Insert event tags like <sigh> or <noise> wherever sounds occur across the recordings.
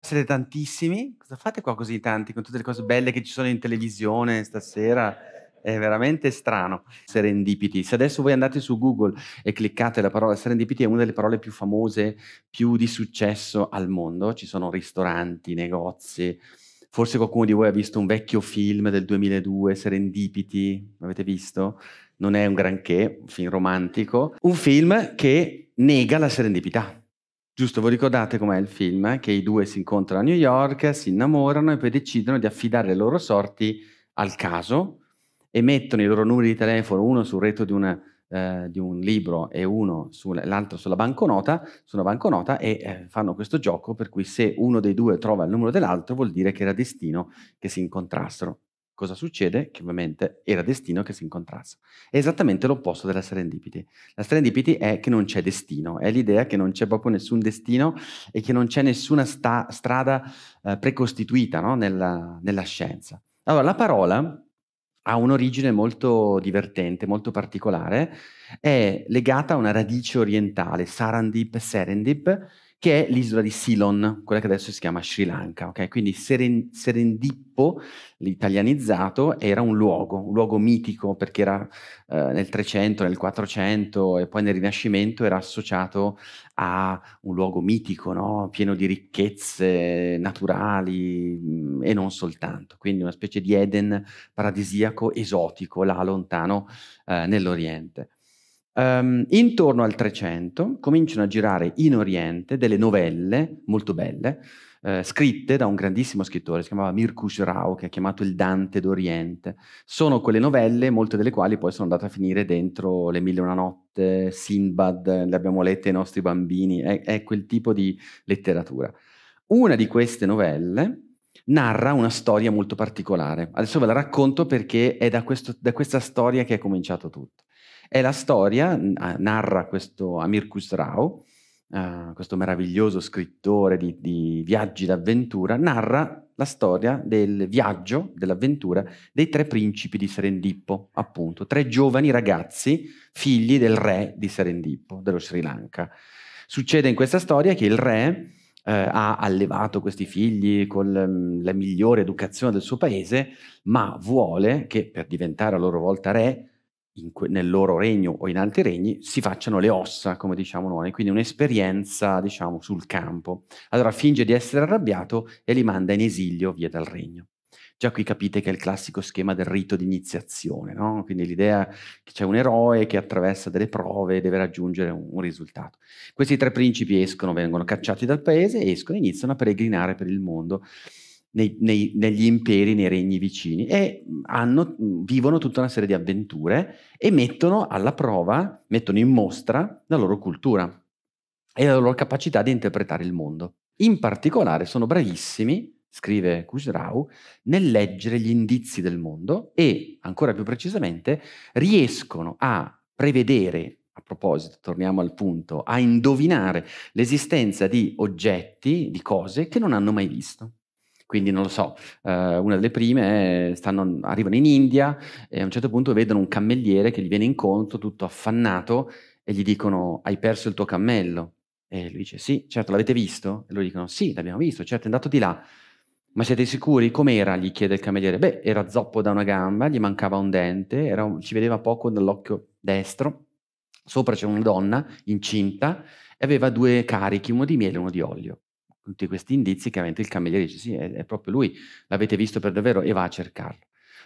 Siete tantissimi? Cosa fate qua così tanti con tutte le cose belle che ci sono in televisione stasera? È veramente strano. Serendipity. Se adesso voi andate su Google e cliccate la parola serendipity, è una delle parole più famose, più di successo al mondo. Ci sono ristoranti, negozi, Forse qualcuno di voi ha visto un vecchio film del 2002, Serendipiti, l'avete visto? Non è un granché, un film romantico. Un film che nega la serendipità. Giusto, voi ricordate com'è il film? Eh? Che i due si incontrano a New York, si innamorano e poi decidono di affidare le loro sorti al caso e mettono i loro numeri di telefono uno sul retro di una eh, di un libro e uno sull'altro sulla banconota, sulla banconota e eh, fanno questo gioco per cui se uno dei due trova il numero dell'altro vuol dire che era destino che si incontrassero. Cosa succede? Che ovviamente era destino che si incontrassero. È esattamente l'opposto della serendipity. La serendipity è che non c'è destino, è l'idea che non c'è proprio nessun destino e che non c'è nessuna sta, strada eh, precostituita no? nella, nella scienza. Allora, la parola ha un'origine molto divertente, molto particolare, è legata a una radice orientale, Sarandip Serendip, che è l'isola di Ceylon, quella che adesso si chiama Sri Lanka. Okay? Quindi Seren- Serendippo, l'italianizzato, era un luogo, un luogo mitico perché era eh, nel 300, nel 400 e poi nel Rinascimento era associato a un luogo mitico, no? pieno di ricchezze naturali mh, mm, e non soltanto. Quindi una specie di Eden paradisiaco, esotico, là lontano eh, nell'Oriente. Um, intorno al 300 cominciano a girare in Oriente delle novelle molto belle, eh, scritte da un grandissimo scrittore, si chiamava Mirkus Rao, che ha chiamato il Dante d'Oriente. Sono quelle novelle, molte delle quali poi sono andate a finire dentro Le Mille e una notte, Sinbad, le abbiamo lette ai nostri bambini, è, è quel tipo di letteratura. Una di queste novelle narra una storia molto particolare. Adesso ve la racconto perché è da, questo, da questa storia che è cominciato tutto. È la storia, ah, narra questo Amir Khusrau, uh, questo meraviglioso scrittore di, di viaggi d'avventura, narra la storia del viaggio, dell'avventura dei tre principi di Serendippo, appunto, tre giovani ragazzi figli del re di Serendippo, dello Sri Lanka. Succede in questa storia che il re eh, ha allevato questi figli con um, mm, la migliore educazione del suo paese, ma vuole che per diventare a loro volta re que- nel loro regno o in altri regni si facciano le ossa, come diciamo noi, quindi un'esperienza diciamo, sul campo. Allora finge di essere arrabbiato e li manda in esilio via dal regno. Già qui capite che è il classico schema del rito di iniziazione, no? quindi l'idea che c'è un eroe che attraversa delle prove e deve raggiungere un, un, risultato. Questi tre principi escono, vengono cacciati dal paese, escono e iniziano a peregrinare per il mondo nei, nei, negli imperi, nei regni vicini e mm, hanno, mm, vivono tutta una serie di avventure e mettono alla prova, mettono in mostra la loro cultura e la loro capacità di interpretare il mondo. In particolare sono bravissimi, scrive Kushraw, nel leggere gli indizi del mondo e, ancora più precisamente, riescono a prevedere a proposito, torniamo al punto, a indovinare l'esistenza di oggetti, di cose che non hanno mai visto. Quindi non lo so, eh, una delle prime stanno, arrivano in India e a un certo punto vedono un cammelliere che gli viene incontro tutto affannato e gli dicono hai perso il tuo cammello. E lui dice sì, certo l'avete visto? E loro dicono sì, l'abbiamo visto, certo è andato di là. Ma siete sicuri? Com'era? gli chiede il cameriere. Beh, era zoppo da una gamba, gli mancava un dente, un, ci vedeva poco dall'occhio destro. Sopra c'era una donna incinta e aveva due carichi, uno di miele e uno di olio tutti questi indizi che il cameriere dice sì, è, è proprio lui, l'avete visto per davvero e va a cercarlo.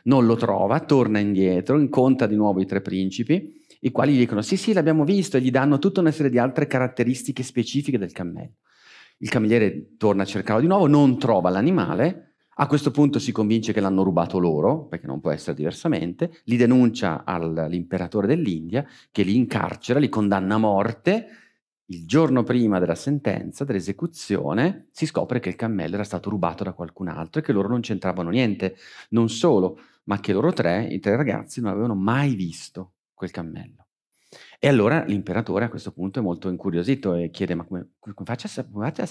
Non lo trova, torna indietro, incontra di nuovo i tre principi, i quali gli dicono sì, sì, l'abbiamo visto e gli danno tutta una serie di altre caratteristiche specifiche del cammello. Il cameriere torna a cercarlo di nuovo, non trova l'animale, a questo punto si convince che l'hanno rubato loro, perché non può essere diversamente, li denuncia all'imperatore dell'India, che li incarcera, li condanna a morte il giorno prima della sentenza, dell'esecuzione, si scopre che il cammello era stato rubato da qualcun altro e che loro non c'entravano niente. Non solo, ma che loro tre, i tre ragazzi, non avevano mai visto quel cammello. E allora l'imperatore a questo punto è molto incuriosito e chiede: Ma come, come facevate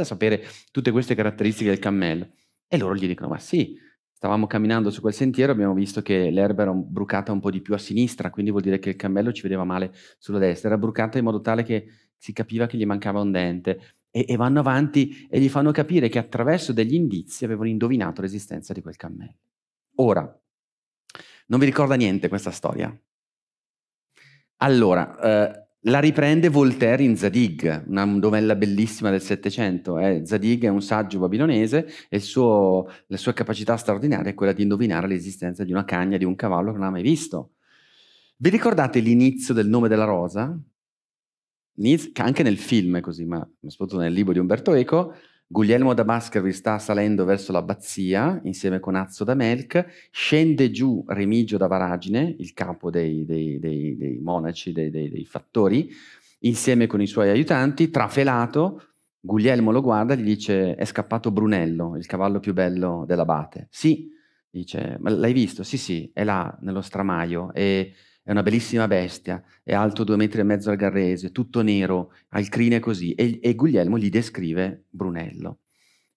a sapere tutte queste caratteristiche del cammello? E loro gli dicono: Ma sì, stavamo camminando su quel sentiero, abbiamo visto che l'erba era brucata un po' di più a sinistra, quindi vuol dire che il cammello ci vedeva male sulla destra, era brucata in modo tale che si capiva che gli mancava un dente. E, e vanno avanti e gli fanno capire che attraverso degli indizi avevano indovinato l'esistenza di quel cammello. Ora, non vi ricorda niente questa storia? Allora, eh, la riprende Voltaire in Zadig, una novella bellissima del Settecento. Eh? Zadig è un saggio babilonese e suo, la sua capacità straordinaria è quella di indovinare l'esistenza di una cagna, di un cavallo che non ha mai visto. Vi ricordate l'inizio del nome della rosa? Anche nel film è così, ma soprattutto nel libro di Umberto Eco, Guglielmo da Mascari sta salendo verso l'abbazia insieme con Azzo da Melk, scende giù Remigio da Varagine, il capo dei, dei, dei, dei monaci, dei, fattori, insieme con i suoi aiutanti, trafelato. Guglielmo lo guarda e gli dice: È scappato Brunello, il cavallo più bello dell'abate. Sì, dice: Ma l'hai visto? Sì, sì, è là nello stramaio. E è una bellissima bestia, è alto due metri e mezzo al garrese, tutto nero, ha il crine così. E, e Guglielmo gli descrive Brunello.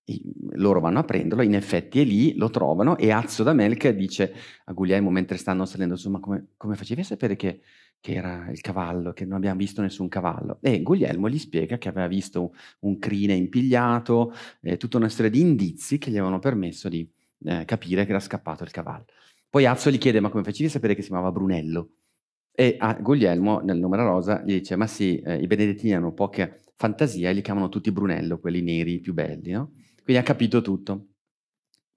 E loro vanno a prenderlo, in effetti è lì, lo trovano e Azzo da Melca dice a Guglielmo mentre stanno salendo su, ma come, come facevi a sapere che, che, era il cavallo, che non abbiamo visto nessun cavallo? E Guglielmo gli spiega che aveva visto un crine impigliato, eh, tutta una serie di indizi che gli avevano permesso di eh, capire che era scappato il cavallo. Poi Azzo gli chiede, ma come facevi a sapere che si chiamava Brunello? E a Guglielmo, nel nome della rosa, gli dice, ma sì, eh, i benedettini hanno poca fantasia e li chiamano tutti Brunello, quelli neri più belli, no? Quindi ha capito tutto.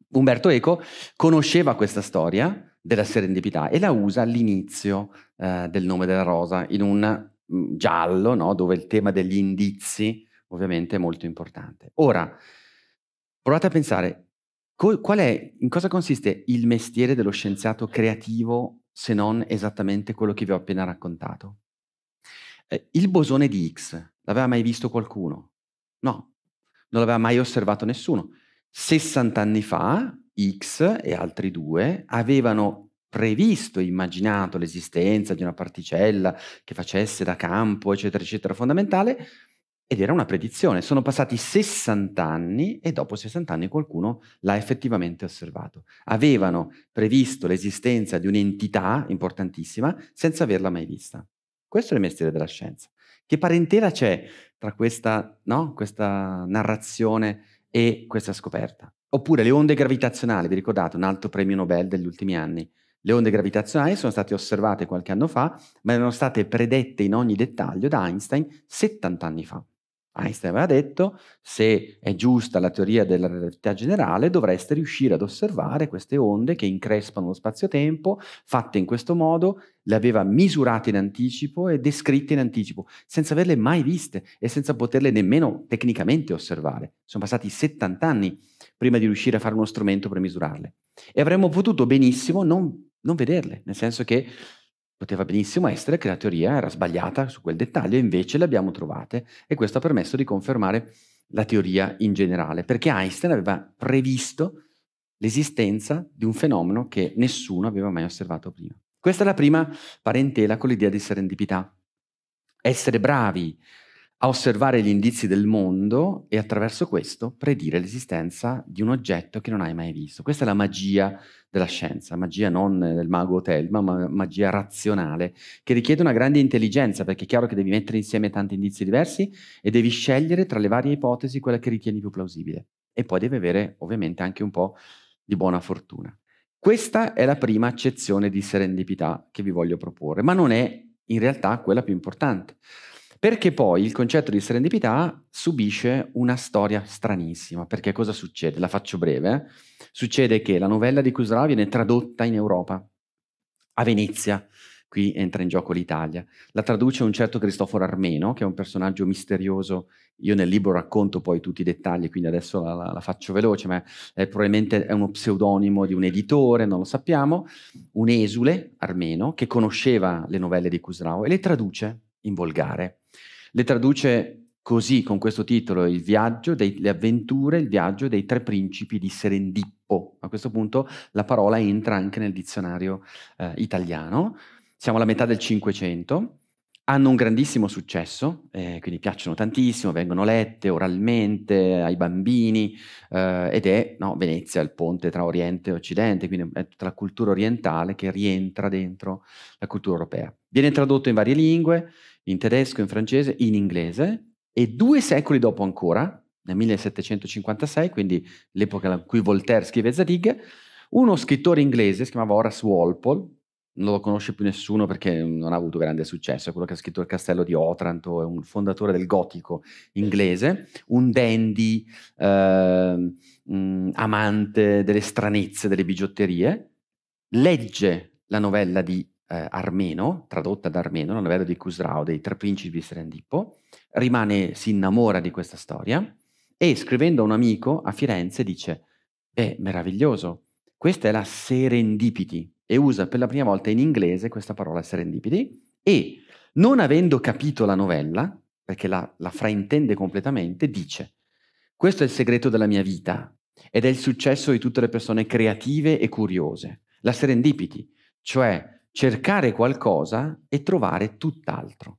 Umberto Eco conosceva questa storia della serendipità e la usa all'inizio eh, del nome della rosa, in un mm, giallo, no? dove il tema degli indizi ovviamente è molto importante. Ora, provate a pensare, Co- qual è, in cosa consiste il mestiere dello scienziato creativo se non esattamente quello che vi ho appena raccontato? Eh, il bosone di X l'aveva mai visto qualcuno? No, non l'aveva mai osservato nessuno. 60 anni fa X e altri due avevano previsto, immaginato l'esistenza di una particella che facesse da campo, eccetera, eccetera, fondamentale, ed era una predizione, sono passati 60 anni e dopo 60 anni qualcuno l'ha effettivamente osservato. Avevano previsto l'esistenza di un'entità importantissima senza averla mai vista. Questo è il mestiere della scienza. Che parentela c'è tra questa, no? questa narrazione e questa scoperta? Oppure le onde gravitazionali, vi ricordate, un altro premio Nobel degli ultimi anni. Le onde gravitazionali sono state osservate qualche anno fa, ma erano state predette in ogni dettaglio da Einstein 70 anni fa. Einstein aveva detto, se è giusta la teoria della relatività generale, dovreste riuscire ad osservare queste onde che increspano lo spazio-tempo, fatte in questo modo, le aveva misurate in anticipo e descritte in anticipo, senza averle mai viste e senza poterle nemmeno tecnicamente osservare. Sono passati 70 anni prima di riuscire a fare uno strumento per misurarle. E avremmo potuto benissimo non, non vederle, nel senso che Poteva benissimo essere che la teoria era sbagliata su quel dettaglio, invece le abbiamo trovate e questo ha permesso di confermare la teoria in generale, perché Einstein aveva previsto l'esistenza di un fenomeno che nessuno aveva mai osservato prima. Questa è la prima parentela con l'idea di serendipità. Essere bravi a osservare gli indizi del mondo e attraverso questo predire l'esistenza di un oggetto che non hai mai visto. Questa è la magia della scienza, magia non del mago Telma, ma magia razionale, che richiede una grande intelligenza, perché è chiaro che devi mettere insieme tanti indizi diversi e devi scegliere tra le varie ipotesi quella che ritieni più plausibile. E poi devi avere ovviamente anche un po' di buona fortuna. Questa è la prima accezione di serendipità che vi voglio proporre, ma non è in realtà quella più importante. Perché poi il concetto di serendipità subisce una storia stranissima, perché cosa succede? La faccio breve. Succede che la novella di Kusawa viene tradotta in Europa, a Venezia, qui entra in gioco l'Italia. La traduce un certo Cristoforo Armeno, che è un personaggio misterioso. Io nel libro racconto poi tutti i dettagli, quindi adesso la, la, la faccio veloce, ma è, probabilmente è uno pseudonimo di un editore, non lo sappiamo. Un esule armeno che conosceva le novelle di Cusrao e le traduce in volgare. Le traduce così, con questo titolo, il viaggio, dei, le avventure, il viaggio dei tre principi di Serendippo. A questo punto la parola entra anche nel dizionario eh, italiano. Siamo alla metà del Cinquecento hanno un grandissimo successo, eh, quindi piacciono tantissimo, vengono lette oralmente ai bambini eh, ed è no, Venezia, il ponte tra Oriente e Occidente, quindi è tutta la cultura orientale che rientra dentro la cultura europea. Viene tradotto in varie lingue, in tedesco, in francese, in inglese e due secoli dopo ancora, nel 1756, quindi l'epoca in cui Voltaire scrive Zadig, uno scrittore inglese, si chiamava Horace Walpole, non lo conosce più nessuno perché non ha avuto grande successo, è quello che ha scritto il castello di Otranto, è un fondatore del gotico inglese, un dandy eh, amante delle stranezze, delle bigiotterie, legge la novella di eh, armeno, tradotta da armeno, la novella di Khusrau, dei Tre Principi di Serendipo, rimane, si innamora di questa storia e scrivendo a un amico a Firenze dice, beh, meraviglioso, questa è la serendipity e usa per la prima volta in inglese questa parola serendipity e non avendo capito la novella, perché la, la fraintende completamente, dice, questo è il segreto della mia vita ed è il successo di tutte le persone creative e curiose, la serendipity, cioè cercare qualcosa e trovare tutt'altro.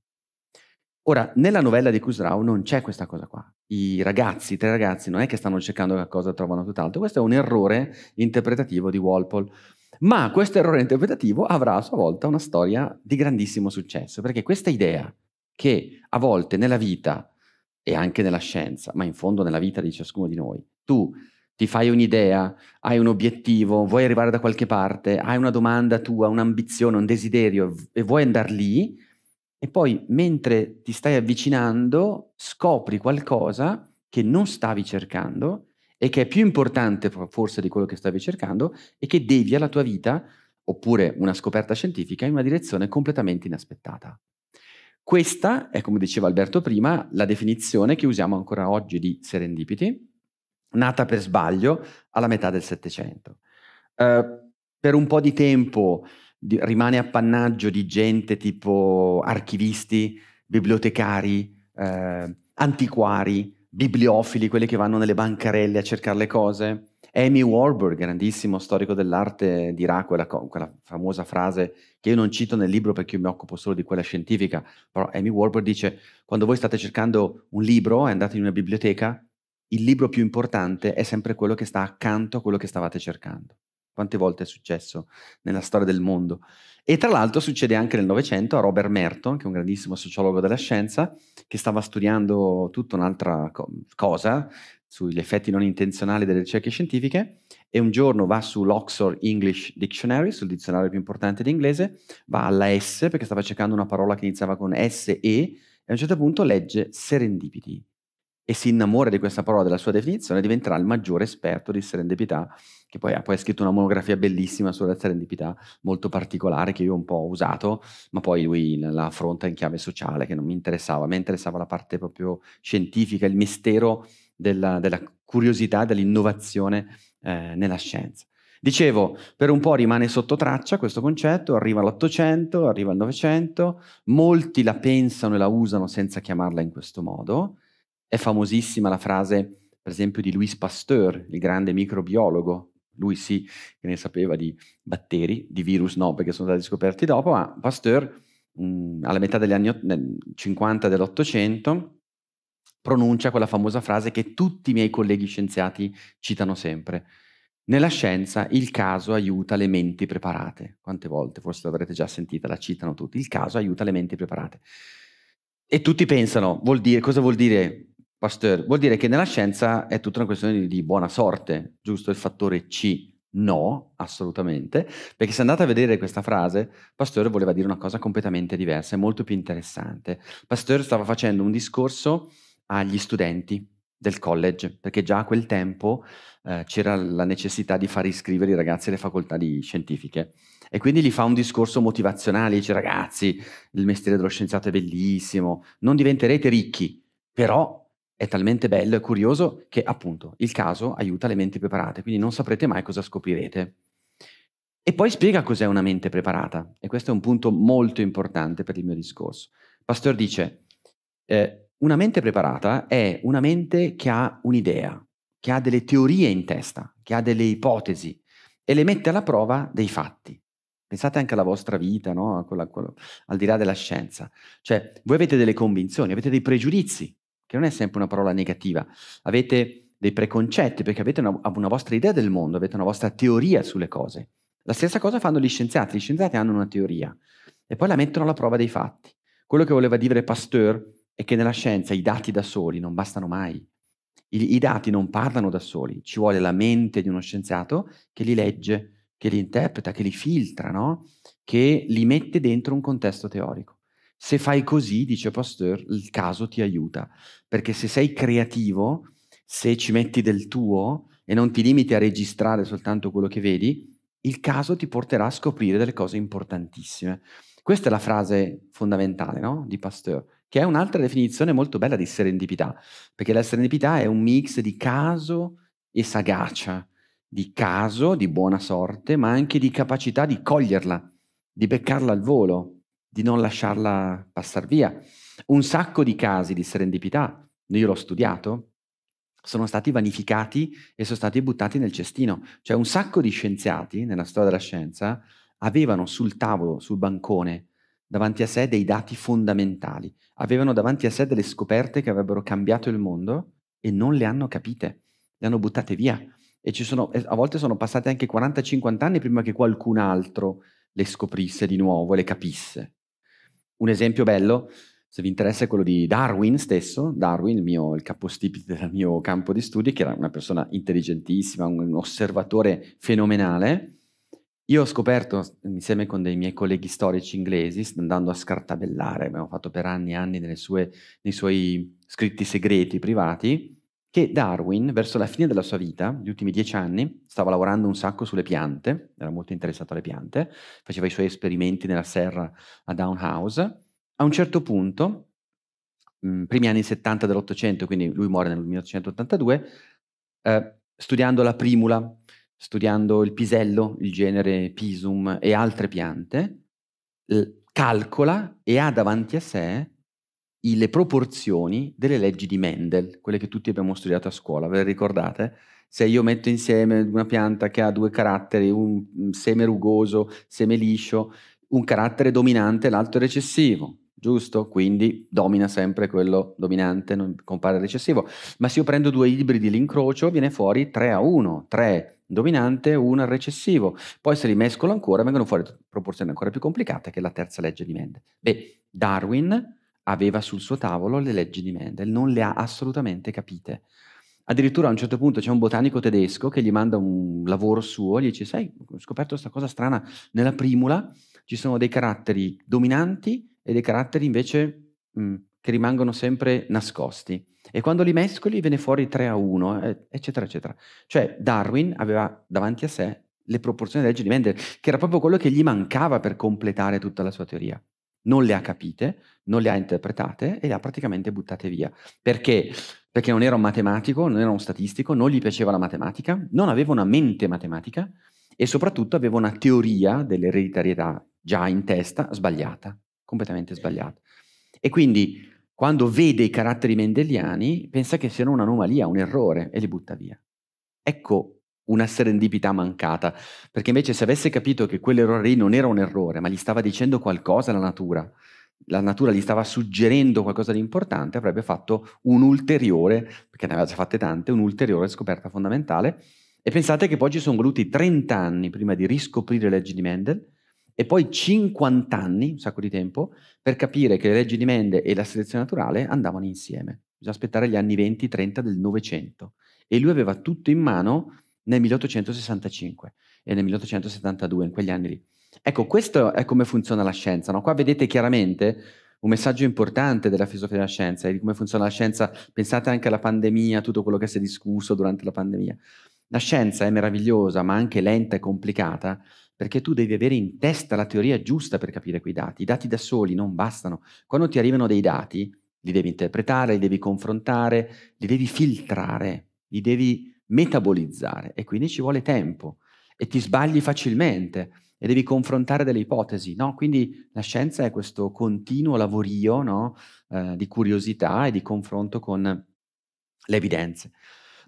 Ora, nella novella di Cusrao non c'è questa cosa qua. I ragazzi, i tre ragazzi, non è che stanno cercando qualcosa e trovano tutt'altro. Questo è un errore interpretativo di Walpole. Ma questo errore interpretativo avrà a sua volta una storia di grandissimo successo, perché questa idea che a volte nella vita e anche nella scienza, ma in fondo nella vita di ciascuno di noi, tu ti fai un'idea, hai un obiettivo, vuoi arrivare da qualche parte, hai una domanda tua, un'ambizione, un desiderio e vuoi andare lì e poi mentre ti stai avvicinando scopri qualcosa che non stavi cercando e che è più importante forse di quello che stavi cercando e che devia la tua vita oppure una scoperta scientifica in una direzione completamente inaspettata. Questa è, come diceva Alberto prima, la definizione che usiamo ancora oggi di serendipity nata per sbaglio alla metà del Settecento. Eh, per un po' di tempo di, rimane appannaggio di gente tipo archivisti, bibliotecari, eh, antiquari, bibliofili, quelli che vanno nelle bancarelle a cercare le cose. Amy Warburg, grandissimo storico dell'arte, dirà quella, quella, famosa frase che io non cito nel libro perché io mi occupo solo di quella scientifica, però Amy Warburg dice quando voi state cercando un libro e andate in una biblioteca, il libro più importante è sempre quello che sta accanto a quello che stavate cercando. Quante volte è successo nella storia del mondo? E tra l'altro succede anche nel Novecento a Robert Merton, che è un grandissimo sociologo della scienza, che stava studiando tutta un'altra co- cosa sugli effetti non intenzionali delle ricerche scientifiche e un giorno va sull'Oxford English Dictionary, sul dizionario più importante di inglese, va alla S perché stava cercando una parola che iniziava con S e e a un certo punto legge serendipity, e si innamora di questa parola, della sua definizione, diventerà il maggiore esperto di serendipità, che poi ha poi scritto una monografia bellissima sulla serendipità, molto particolare, che io un po' ho usato, ma poi lui la affronta in chiave sociale, che non mi interessava, a me interessava la parte proprio scientifica, il mistero della, della curiosità, dell'innovazione eh, nella scienza. Dicevo, per un po' rimane sotto traccia questo concetto, arriva l'Ottocento, arriva il Novecento, molti la pensano e la usano senza chiamarla in questo modo, è famosissima la frase, per esempio, di Louis Pasteur, il grande microbiologo. Lui sì che ne sapeva di batteri, di virus no, perché sono stati scoperti dopo, ma Pasteur mh, mm, alla metà degli anni 50 dell'Ottocento pronuncia quella famosa frase che tutti i miei colleghi scienziati citano sempre. Nella scienza il caso aiuta le menti preparate. Quante volte, forse l'avrete già sentita, la citano tutti. Il caso aiuta le menti preparate. E tutti pensano, vuol dire, cosa vuol dire Pasteur, vuol dire che nella scienza è tutta una questione di, buona sorte, giusto? Il fattore C No, assolutamente, perché se andate a vedere questa frase, Pasteur voleva dire una cosa completamente diversa e molto più interessante. Pasteur stava facendo un discorso agli studenti del college, perché già a quel tempo eh, c'era la necessità di far iscrivere i ragazzi alle facoltà scientifiche e quindi gli fa un discorso motivazionale, dice ragazzi, il mestiere dello scienziato è bellissimo, non diventerete ricchi, però è talmente bello e curioso che appunto il caso aiuta le menti preparate, quindi non saprete mai cosa scoprirete. E poi spiega cos'è una mente preparata, e questo è un punto molto importante per il mio discorso. Pastor dice, eh, una mente preparata è una mente che ha un'idea, che ha delle teorie in testa, che ha delle ipotesi e le mette alla prova dei fatti. Pensate anche alla vostra vita, no? quello, quello, al di là della scienza. Cioè, voi avete delle convinzioni, avete dei pregiudizi, che non è sempre una parola negativa. Avete dei preconcetti perché avete una, una vostra idea del mondo, avete una vostra teoria sulle cose. La stessa cosa fanno gli scienziati, gli scienziati hanno una teoria e poi la mettono alla prova dei fatti. Quello che voleva dire Pasteur è che nella scienza i dati da soli non bastano mai. I, I, dati non parlano da soli, ci vuole la mente di uno scienziato che li legge, che li interpreta, che li filtra, no? che li mette dentro un contesto teorico. Se fai così, dice Pasteur, il caso ti aiuta, perché se sei creativo, se ci metti del tuo e non ti limiti a registrare soltanto quello che vedi, il caso ti porterà a scoprire delle cose importantissime. Questa è la frase fondamentale no? di Pasteur, che è un'altra definizione molto bella di serendipità, perché la serendipità è un mix di caso e sagacia, di caso, di buona sorte, ma anche di capacità di coglierla, di beccarla al volo, di non lasciarla passare via. Un sacco di casi di serendipità, io l'ho studiato, sono stati vanificati e sono stati buttati nel cestino. Cioè un sacco di scienziati nella storia della scienza avevano sul tavolo, sul bancone, davanti a sé dei dati fondamentali, avevano davanti a sé delle scoperte che avrebbero cambiato il mondo e non le hanno capite, le hanno buttate via. E sono, a volte sono passati anche 40-50 anni prima che qualcun altro le scoprisse di nuovo e le capisse. Un esempio bello, se vi interessa, è quello di Darwin stesso, Darwin, il, mio, il capostipite <laughs> del mio campo di studi, che era una persona intelligentissima, un osservatore fenomenale. Io ho scoperto, insieme con dei miei colleghi storici inglesi, andando a scartabellare, abbiamo fatto per anni e anni sue, nei suoi scritti segreti privati, che Darwin, verso la fine della sua vita, gli ultimi dieci anni, stava lavorando un sacco sulle piante, era molto interessato alle piante, faceva i suoi esperimenti nella serra a Downhouse. A un certo punto, mh, primi anni 70 dell'Ottocento, quindi lui muore nel 1882, eh, studiando la primula, studiando il pisello, il genere Pisum e altre piante, eh, calcola e ha davanti a sé le proporzioni delle leggi di Mendel, quelle che tutti abbiamo studiato a scuola, ve le ricordate? Se io metto insieme una pianta che ha due caratteri, un, mm, seme rugoso, seme liscio, un carattere dominante l'altro è recessivo, giusto? Quindi domina sempre quello dominante, non compare il recessivo. Ma se io prendo due ibridi, l'incrocio viene fuori 3 a 1, 3 dominante, 1 recessivo. Poi se li mescolo ancora vengono fuori proporzioni ancora più complicate che è la terza legge di Mendel. Beh, Darwin aveva sul suo tavolo le leggi di Mendel, non le ha assolutamente capite. Addirittura a un certo punto c'è un botanico tedesco che gli manda un lavoro suo, gli dice, sai, ho scoperto questa cosa strana, nella primula ci sono dei caratteri dominanti e dei caratteri invece mh, che rimangono sempre nascosti. E quando li mescoli viene fuori 3 a 1, eh, eccetera, eccetera. Cioè Darwin aveva davanti a sé le proporzioni della legge di Mendel, che era proprio quello che gli mancava per completare tutta la sua teoria non le ha capite, non le ha interpretate e le ha praticamente buttate via. Perché? Perché non era un matematico, non era un statistico, non gli piaceva la matematica, non aveva una mente matematica e soprattutto aveva una teoria dell'ereditarietà già in testa sbagliata, completamente sbagliata. E quindi quando vede i caratteri mendeliani pensa che siano un'anomalia, un errore e li butta via. Ecco una serendipità mancata, perché invece se avesse capito che quell'errore lì non era un errore, ma gli stava dicendo qualcosa la natura, la natura gli stava suggerendo qualcosa di importante, avrebbe fatto un'ulteriore, perché ne aveva già fatte tante, un'ulteriore scoperta fondamentale. E pensate che poi ci sono voluti 30 anni prima di riscoprire le leggi di Mendel e poi 50 anni, un sacco di tempo, per capire che le leggi di Mendel e la selezione naturale andavano insieme. Bisogna aspettare gli anni 20-30 del Novecento. E lui aveva tutto in mano nel 1865 e nel 1872, in quegli anni lì. Ecco, questo è come funziona la scienza. No? Qua vedete chiaramente un messaggio importante della filosofia della scienza, e di come funziona la scienza. Pensate anche alla pandemia, tutto quello che si è discusso durante la pandemia. La scienza è meravigliosa, ma anche lenta e complicata, perché tu devi avere in testa la teoria giusta per capire quei dati. I dati da soli non bastano. Quando ti arrivano dei dati, li devi interpretare, li devi confrontare, li devi filtrare, li devi metabolizzare e quindi ci vuole tempo e ti sbagli facilmente e devi confrontare delle ipotesi, no? Quindi la scienza è questo continuo lavorio no? eh, di curiosità e di confronto con le evidenze.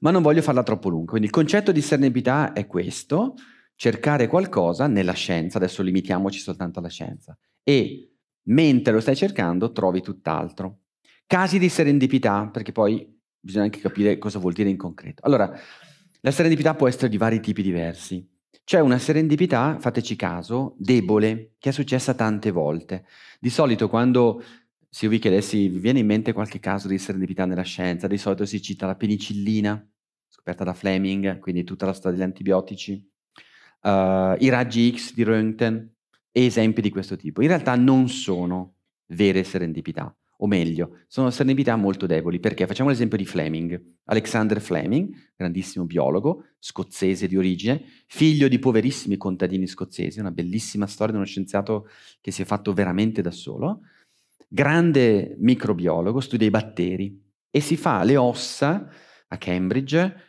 Ma non voglio farla troppo lunga, quindi il concetto di discernibilità è questo, cercare qualcosa nella scienza, adesso limitiamoci soltanto alla scienza, e mentre lo stai cercando trovi tutt'altro. Casi di serendipità, perché poi bisogna anche capire cosa vuol dire in concreto. Allora, la serendipità può essere di vari tipi diversi. C'è una serendipità, fateci caso, debole, che è successa tante volte. Di solito quando se vi chiedessi, vi viene in mente qualche caso di serendipità nella scienza, di solito si cita la penicillina, scoperta da Fleming, quindi tutta la storia degli antibiotici, uh, i raggi X di Röntgen esempi di questo tipo. In realtà non sono vere serendipità o meglio, sono salinità molto deboli. Perché? Facciamo l'esempio di Fleming. Alexander Fleming, grandissimo biologo, scozzese di origine, figlio di poverissimi contadini scozzesi, una bellissima storia di uno scienziato che si è fatto veramente da solo, grande microbiologo, studia i batteri e si fa le ossa a Cambridge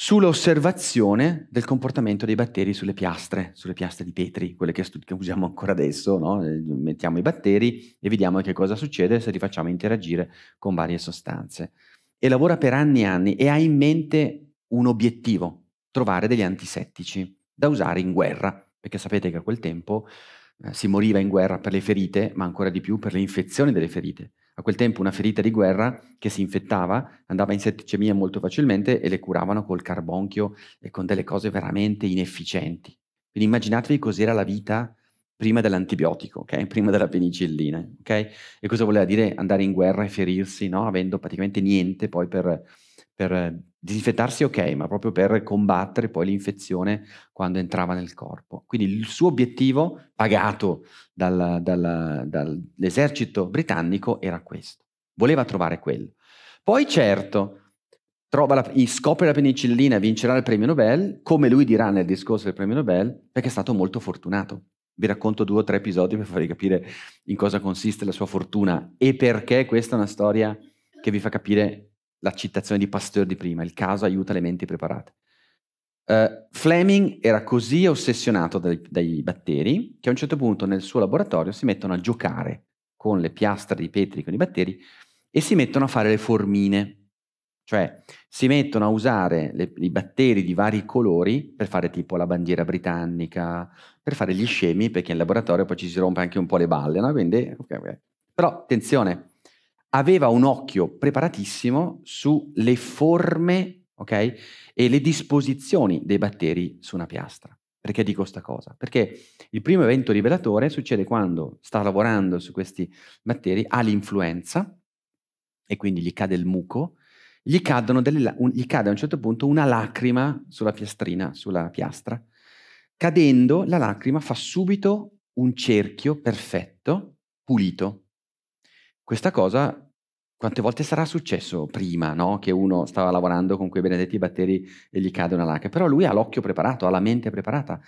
sull'osservazione del comportamento dei batteri sulle piastre, sulle piastre di petri, quelle che, che usiamo ancora adesso, no? Eh, mettiamo i batteri e vediamo che cosa succede se li facciamo interagire con varie sostanze. E lavora per anni e anni e ha in mente un obiettivo, trovare degli antisettici da usare in guerra, perché sapete che a quel tempo eh, si moriva in guerra per le ferite, ma ancora di più per le infezioni delle ferite. A quel tempo una ferita di guerra che si infettava andava in setticemia molto facilmente e le curavano col carbonchio e con delle cose veramente inefficienti. Quindi immaginatevi cos'era la vita prima dell'antibiotico, okay? <laughs> prima della penicillina. Okay? E cosa voleva dire andare in guerra e ferirsi, no? avendo praticamente niente poi per per eh, disinfettarsi ok, ma proprio per combattere poi l'infezione quando entrava nel corpo. Quindi il suo obiettivo, pagato dal, dal, dall'esercito britannico, era questo. Voleva trovare quello. Poi certo, la, scopre la penicillina e vincerà il premio Nobel, come lui dirà nel discorso del premio Nobel, perché è stato molto fortunato. Vi racconto due o tre episodi per farvi capire in cosa consiste la sua fortuna e perché questa è una storia che vi fa capire la citazione di Pasteur di prima, il caso aiuta le menti preparate. Uh, Fleming era così ossessionato dai, dai, batteri che a un certo punto nel suo laboratorio si mettono a giocare con le piastre di petri con i batteri e si mettono a fare le formine, cioè si mettono a usare le, i batteri di vari colori per fare tipo la bandiera britannica, per fare gli scemi perché in laboratorio poi ci si rompe anche un po' le balle, no? Quindi, okay, okay. però attenzione, aveva un occhio preparatissimo sulle forme okay, e le disposizioni dei batteri su una piastra. Perché dico questa cosa? Perché il primo evento rivelatore succede quando sta lavorando su questi batteri, ha l'influenza e quindi gli cade il muco, gli, delle, un, gli cade a un certo punto una lacrima sulla piastrina, sulla piastra. Cadendo la lacrima fa subito un cerchio perfetto, pulito, questa cosa quante volte sarà successo prima, no? Che uno stava lavorando con quei benedetti batteri e gli cade una lacca. Però lui ha l'occhio preparato, ha la mente preparata,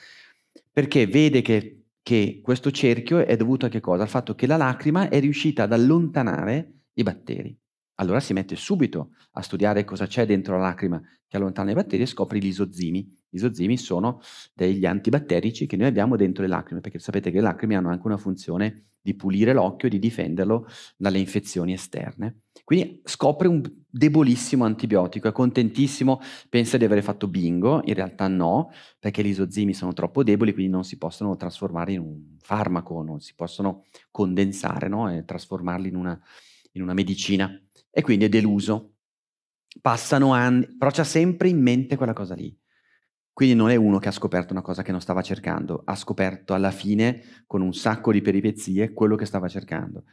perché vede che, che questo cerchio è dovuto a che cosa? Al fatto che la lacrima è riuscita ad allontanare i batteri. Allora si mette subito a studiare cosa c'è dentro la lacrima che allontana i batteri e scopre gli isozimi. Gli isozimi sono degli antibatterici che noi abbiamo dentro le lacrime, perché sapete che le lacrime hanno anche una funzione di pulire l'occhio e di difenderlo dalle infezioni esterne. Quindi scopre un debolissimo antibiotico, è contentissimo, pensa di aver fatto bingo, in realtà no, perché gli isozimi sono troppo deboli, quindi non si possono trasformare in un farmaco, non si possono condensare no? e trasformarli in una, in una medicina. E quindi è deluso, passano anni, però c'ha sempre in mente quella cosa lì. Quindi non è uno che ha scoperto una cosa che non stava cercando, ha scoperto alla fine, con un sacco di peripezie, quello che stava cercando.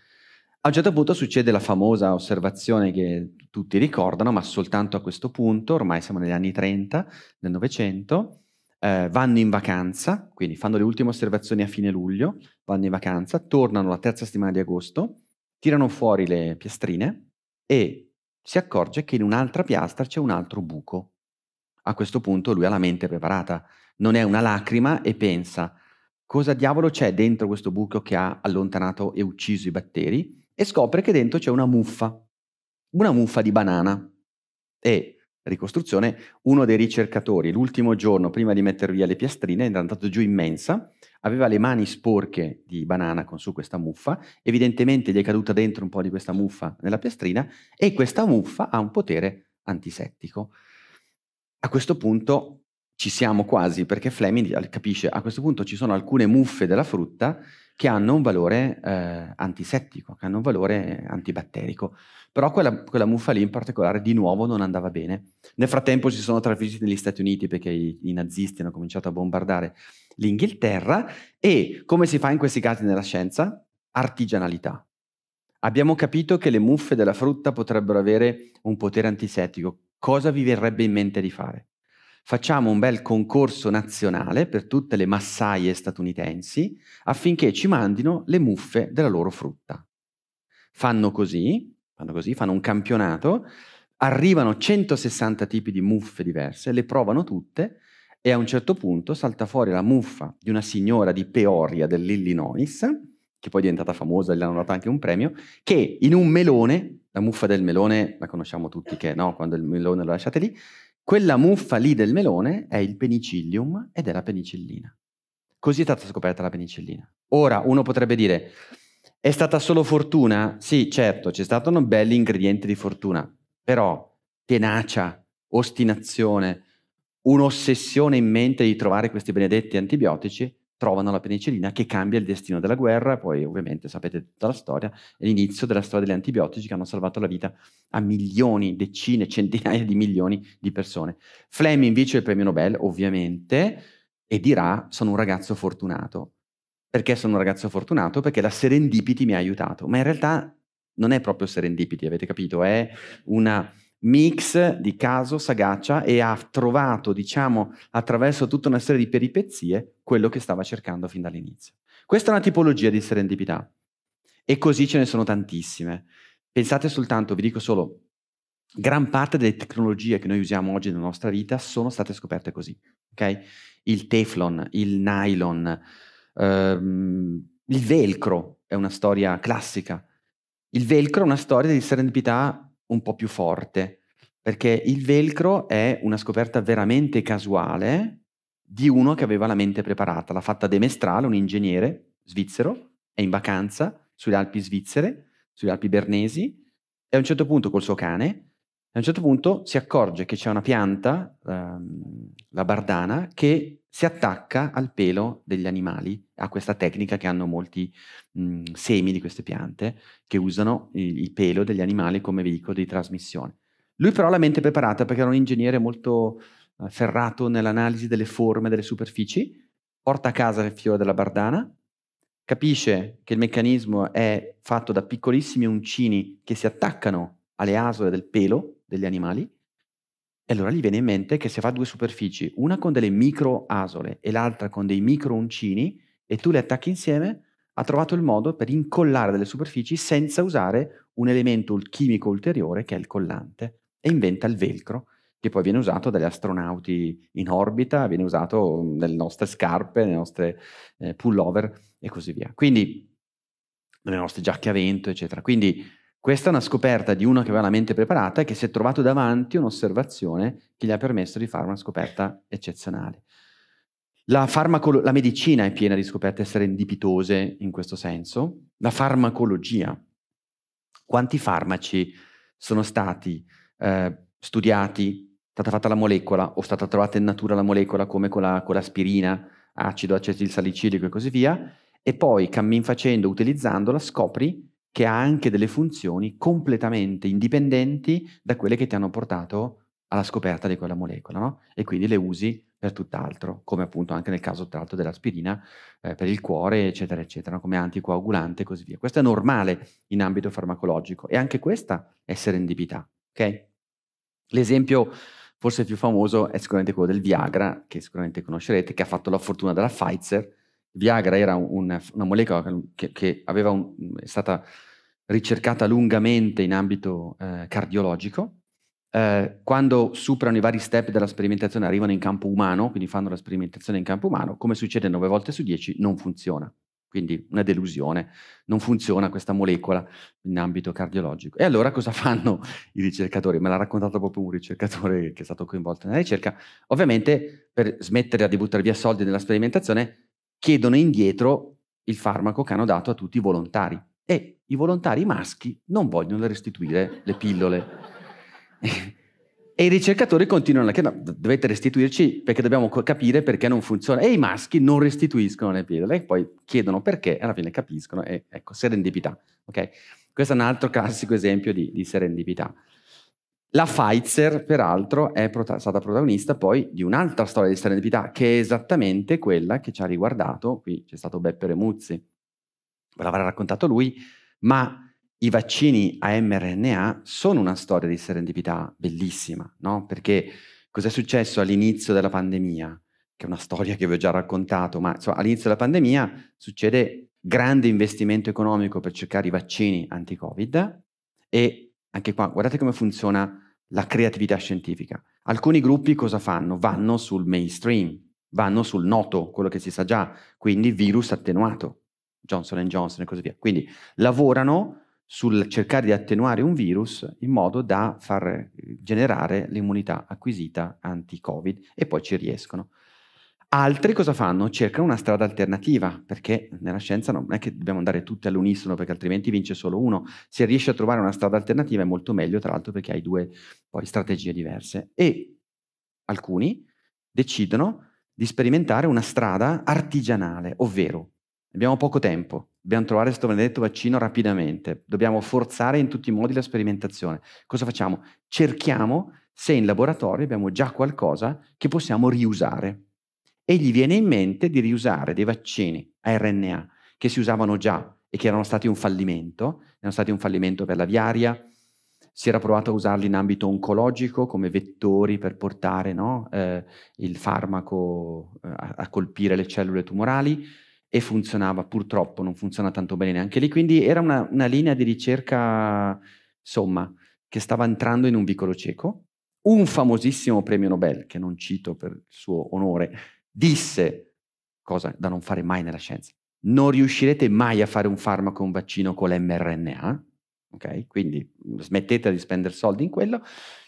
A un certo punto succede la famosa osservazione che tutti ricordano, ma soltanto a questo punto, ormai siamo negli anni 30 del Novecento, eh, vanno in vacanza, quindi fanno le ultime osservazioni a fine luglio, vanno in vacanza, tornano la terza settimana di agosto, tirano fuori le piastrine e si accorge che in un'altra piastra c'è un altro buco a questo punto lui ha la mente preparata, non è una lacrima e pensa cosa diavolo c'è dentro questo buco che ha allontanato e ucciso i batteri e scopre che dentro c'è una muffa, una muffa di banana. E ricostruzione, uno dei ricercatori l'ultimo giorno prima di mettere via le piastrine è andato giù in mensa, aveva le mani sporche di banana con su questa muffa, evidentemente gli è caduta dentro un po' di questa muffa nella piastrina e questa muffa ha un potere antisettico a questo punto ci siamo quasi, perché Fleming capisce, a questo punto ci sono alcune muffe della frutta che hanno un valore eh, antisettico, che hanno un valore antibatterico. Però quella, quella, muffa lì in particolare di nuovo non andava bene. Nel frattempo si sono trasferiti negli Stati Uniti perché i, i nazisti hanno cominciato a bombardare l'Inghilterra e, come si fa in questi casi nella scienza, artigianalità. Abbiamo capito che le muffe della frutta potrebbero avere un potere antisettico cosa vi verrebbe in mente di fare? Facciamo un bel concorso nazionale per tutte le massaie statunitensi affinché ci mandino le muffe della loro frutta. Fanno così, fanno così, fanno un campionato, arrivano 160 tipi di muffe diverse, le provano tutte e a un certo punto salta fuori la muffa di una signora di Peoria dell'Illinois che poi è diventata famosa, gli hanno dato anche un premio, che in un melone, la muffa del melone, la conosciamo tutti che no, quando il melone lo lasciate lì, quella muffa lì del melone è il penicillium ed è la penicillina. Così è stata scoperta la penicillina. Ora uno potrebbe dire, è stata solo fortuna? Sì, certo, c'è stato un bel ingrediente di fortuna, però tenacia, ostinazione, un'ossessione in mente di trovare questi benedetti antibiotici trovano la penicillina che cambia il destino della guerra, poi ovviamente sapete tutta la storia, è l'inizio della storia degli antibiotici che hanno salvato la vita a milioni, decine, centinaia di milioni di persone. Fleming vince il premio Nobel, ovviamente, e dirà sono un ragazzo fortunato. Perché sono un ragazzo fortunato? Perché la serendipiti mi ha aiutato, ma in realtà non è proprio serendipiti, avete capito, è una mix di caso, sagaccia e ha trovato, diciamo, attraverso tutta una serie di peripezie, quello che stava cercando fin dall'inizio. Questa è una tipologia di serendipità e così ce ne sono tantissime. Pensate soltanto, vi dico solo, gran parte delle tecnologie che noi usiamo oggi nella nostra vita sono state scoperte così, okay? Il teflon, il nylon, ehm, il velcro è una storia classica. Il velcro è una storia di serendipità un po' più forte, perché il velcro è una scoperta veramente casuale di uno che aveva la mente preparata. L'ha fatta demestrale, un ingegnere svizzero, è in vacanza sulle Alpi svizzere, sulle Alpi bernesi, e a un certo punto col suo cane a un certo punto si accorge che c'è una pianta, ehm, la bardana, che si attacca al pelo degli animali, a questa tecnica che hanno molti mh, mm, semi di queste piante, che usano il, il, pelo degli animali come veicolo di trasmissione. Lui però ha la mente preparata perché era un ingegnere molto eh, ferrato nell'analisi delle forme, delle superfici, porta a casa il fiore della bardana, capisce che il meccanismo è fatto da piccolissimi uncini che si attaccano alle asole del pelo degli animali. E allora gli viene in mente che se fa due superfici, una con delle micro asole e l'altra con dei micro uncini, e tu le attacchi insieme, ha trovato il modo per incollare delle superfici senza usare un elemento chimico ulteriore che è il collante e inventa il velcro che poi viene usato dagli astronauti in orbita, viene usato mhmm, nelle nostre scarpe, nelle nostre eh, pullover e così via. Quindi nelle nostre giacche a vento, eccetera. Quindi questa è una scoperta di uno che aveva la mente preparata e che si è trovato davanti un'osservazione che gli ha permesso di fare una scoperta eccezionale. La, farmacolo- la medicina è piena di scoperte serendipitose in questo senso. La farmacologia. Quanti farmaci sono stati eh, studiati, è stata fatta la molecola o è stata trovata in natura la molecola come con, la, con l'aspirina, acido acetilsalicilico e così via, e poi cammin facendo, utilizzandola, scopri che ha anche delle funzioni completamente indipendenti da quelle che ti hanno portato alla scoperta di quella molecola, no? E quindi le usi per tutt'altro, come appunto anche nel caso tra l'altro dell'aspirina, eh, per il cuore, eccetera, eccetera, come anticoagulante e così via. Questo è normale in ambito farmacologico e anche questa è serendipità, ok? L'esempio forse più famoso è sicuramente quello del Viagra, che sicuramente conoscerete, che ha fatto la fortuna della Pfizer, Viagra era un, una molecola che, che un, è stata ricercata lungamente in ambito eh, cardiologico. Eh, quando superano i vari step della sperimentazione, arrivano in campo umano, quindi fanno la sperimentazione in campo umano, come succede 9 volte su 10, non funziona. Quindi una delusione, non funziona questa molecola in ambito cardiologico. E allora cosa <laughs> fanno i ricercatori? Me l'ha raccontato proprio un ricercatore che è stato coinvolto nella ricerca. Ovviamente per smettere di buttare via soldi nella sperimentazione, chiedono indietro il farmaco che hanno dato a tutti i volontari e i volontari maschi non vogliono restituire le pillole. <laughs> e i ricercatori continuano a chiedere, dovete restituirci perché dobbiamo capire perché non funziona. E i maschi non restituiscono le pillole e poi chiedono perché, alla fine capiscono e ecco, serendipità. Okay? Questo è un altro classico esempio di, di serendipità. La Pfizer, peraltro, è prota- stata protagonista poi di un'altra storia di serendipità, che è esattamente quella che ci ha riguardato, qui c'è stato Beppe Remuzzi, ve l'avrà raccontato lui, ma i vaccini a mRNA sono una storia di serendipità bellissima, no? Perché cos'è successo all'inizio della pandemia? Che è una storia che vi ho già raccontato, ma insomma, all'inizio della pandemia succede grande investimento economico per cercare i vaccini anti-Covid e anche qua guardate come funziona la creatività scientifica. Alcuni gruppi cosa fanno? Vanno sul mainstream, vanno sul noto, quello che si sa già, quindi virus attenuato, Johnson Johnson e così via. Quindi lavorano sul cercare di attenuare un virus in modo da far generare l'immunità acquisita anti-Covid e poi ci riescono. Altri cosa fanno? Cercano una strada alternativa, perché nella scienza non è che dobbiamo andare tutti all'unisono, perché altrimenti vince solo uno. Se riesci a trovare una strada alternativa è molto meglio, tra l'altro perché hai due poi, strategie diverse. E alcuni decidono di sperimentare una strada artigianale, ovvero abbiamo poco tempo, dobbiamo trovare questo benedetto vaccino rapidamente, dobbiamo forzare in tutti i modi la sperimentazione. Cosa facciamo? Cerchiamo se in laboratorio abbiamo già qualcosa che possiamo riusare e gli viene in mente di riusare dei vaccini a RNA che si usavano già e che erano stati un fallimento, erano stati un fallimento per la viaria, si era provato a usarli in ambito oncologico come vettori per portare no, eh, il farmaco eh, a, a colpire le cellule tumorali e funzionava, purtroppo non funziona tanto bene neanche lì, quindi era una, una linea di ricerca, insomma, che stava entrando in un vicolo cieco. Un famosissimo premio Nobel, che non cito per suo onore, disse, cosa da non fare mai nella scienza, non riuscirete mai a fare un farmaco, un vaccino con l'mRNA, ok? Quindi smettete di spendere soldi in quello.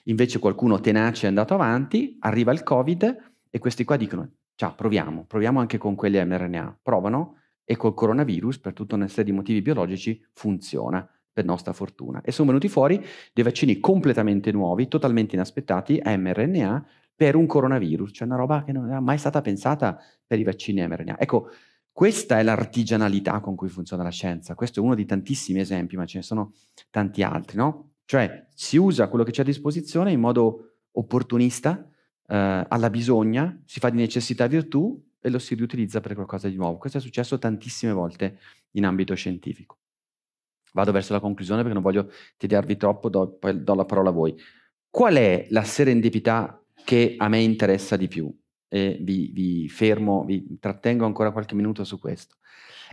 Invece qualcuno tenace è andato avanti, arriva il Covid e questi qua dicono, ciao, proviamo, proviamo anche con quelli mRNA. Provano e col coronavirus, per tutta una serie di motivi biologici, funziona per nostra fortuna. E sono venuti fuori dei vaccini completamente nuovi, totalmente inaspettati, mRNA, per un coronavirus, cioè una roba che non era mai stata pensata per i vaccini mRNA. Ecco, questa è l'artigianalità con cui funziona la scienza, questo è uno di tantissimi esempi, ma ce ne sono tanti altri, no? Cioè si usa quello che c'è a disposizione in modo opportunista, eh, alla bisogna, si fa di necessità virtù e lo si riutilizza per qualcosa di nuovo. Questo è successo tantissime volte in ambito scientifico. Vado verso la conclusione perché non voglio tediarvi troppo, do, poi do la parola a voi. Qual è la serendipità che a me interessa di più e vi, vi fermo, vi trattengo ancora qualche minuto su questo.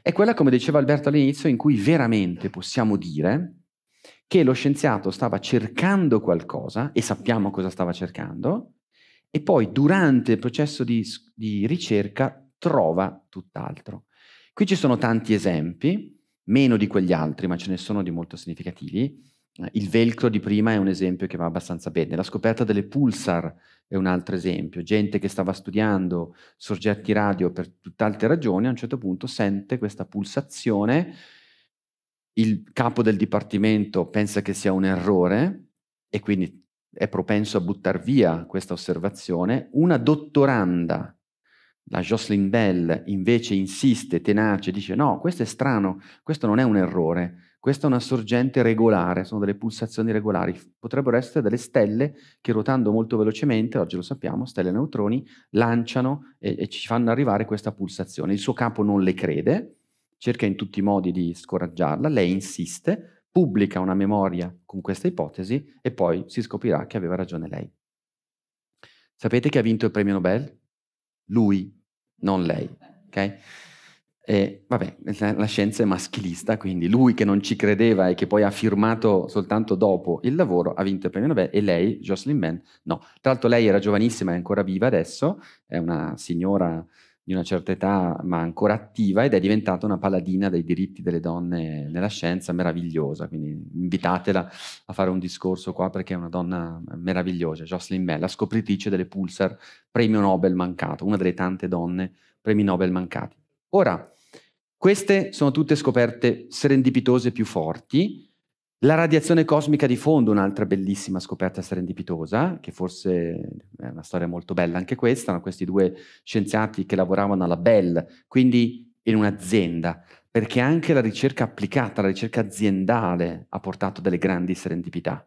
È quella, come diceva Alberto all'inizio, in cui veramente possiamo dire che lo scienziato stava cercando qualcosa e sappiamo cosa stava cercando e poi durante il processo di, di ricerca trova tutt'altro. Qui ci sono tanti esempi, meno di quegli altri, ma ce ne sono di molto significativi. Eh, il velcro di prima è un esempio che va abbastanza bene. La scoperta delle pulsar è un altro esempio. Gente che stava studiando sorgetti radio per tutt'altre ragioni, a un certo punto sente questa pulsazione, il capo del dipartimento pensa che sia un errore e quindi è propenso a buttare via questa osservazione. Una dottoranda, la Jocelyn Bell, invece insiste, tenace, dice no, questo è strano, questo non è un errore questa è una sorgente regolare, sono delle pulsazioni regolari, potrebbero essere delle stelle che ruotando molto velocemente, oggi lo sappiamo, stelle e neutroni, lanciano e, e, ci fanno arrivare questa pulsazione. Il suo capo non le crede, cerca in tutti i modi di scoraggiarla, lei insiste, pubblica una memoria con questa ipotesi e poi si scoprirà che aveva ragione lei. Sapete chi ha vinto il premio Nobel? Lui, non lei. Okay? E, vabbè, la, scienza è maschilista, quindi lui che non ci credeva e che poi ha firmato soltanto dopo il lavoro ha vinto il premio Nobel e lei, Jocelyn Mann, no. Tra l'altro lei era giovanissima, è ancora viva adesso, è una signora di una certa età ma ancora attiva ed è diventata una paladina dei diritti delle donne nella scienza meravigliosa, quindi invitatela a fare un discorso qua perché è una donna meravigliosa, Jocelyn Mann, la scopritrice delle pulsar, premio Nobel mancato, una delle tante donne premi Nobel mancati. Ora, queste sono tutte scoperte serendipitose più forti. La radiazione cosmica di fondo, un'altra bellissima scoperta serendipitosa, che forse è una storia molto bella anche questa, no? questi due scienziati che lavoravano alla Bell, quindi in un'azienda, perché anche la ricerca applicata, la ricerca aziendale ha portato delle grandi serendipità,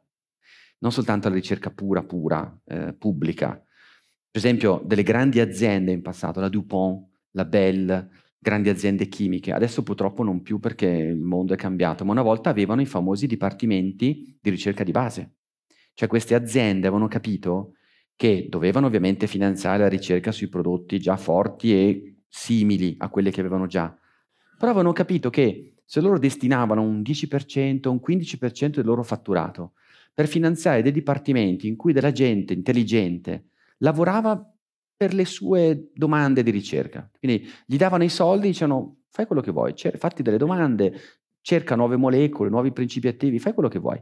non soltanto la ricerca pura, pura, eh, pubblica. Per esempio, delle grandi aziende in passato, la DuPont, la Bell, grandi aziende chimiche, adesso purtroppo non più perché il mondo è cambiato, ma una volta avevano i famosi dipartimenti di ricerca di base. Cioè queste aziende avevano capito che dovevano ovviamente finanziare la ricerca sui prodotti già forti e simili a quelli che avevano già, però avevano capito che se loro destinavano un 10%, un 15% del loro fatturato per finanziare dei dipartimenti in cui della gente intelligente lavorava per le sue domande di ricerca. Quindi gli davano i soldi, dicevano fai quello che vuoi, cer- fatti delle domande, cerca nuove molecole, nuovi principi attivi, fai quello che vuoi.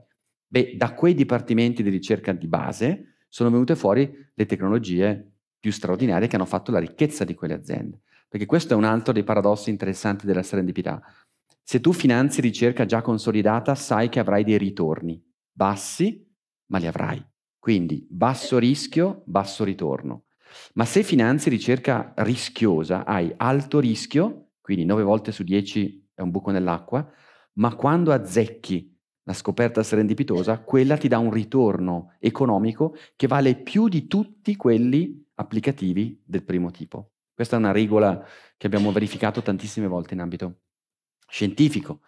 Beh, da quei dipartimenti di ricerca di base sono venute fuori le tecnologie più straordinarie che hanno fatto la ricchezza di quelle aziende. Perché questo è un altro dei paradossi interessanti della serendipità. Se tu finanzi ricerca già consolidata, sai che avrai dei ritorni bassi, ma li avrai. Quindi basso rischio, basso ritorno ma se finanzi ricerca rischiosa, hai alto rischio, quindi 9 volte su 10 è un buco nell'acqua, ma quando azzecchi la scoperta serendipitosa, quella ti dà un ritorno economico che vale più di tutti quelli applicativi del primo tipo. Questa è una regola che abbiamo verificato tantissime volte in ambito scientifico.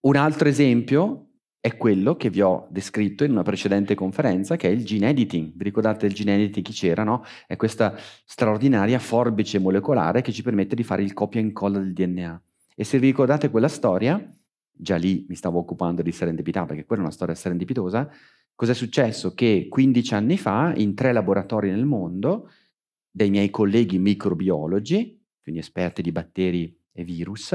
Un altro esempio è quello che vi ho descritto in una precedente conferenza, che è il gene editing. Vi ricordate il gene editing chi c'era, no? È questa straordinaria forbice molecolare che ci permette di fare il copia e incolla del DNA. E se vi ricordate quella storia, già lì mi stavo occupando di serendipità, perché quella è una storia serendipitosa, cos'è successo? Che 15 anni fa, in tre laboratori nel mondo, dei miei colleghi microbiologi, quindi esperti di batteri e virus,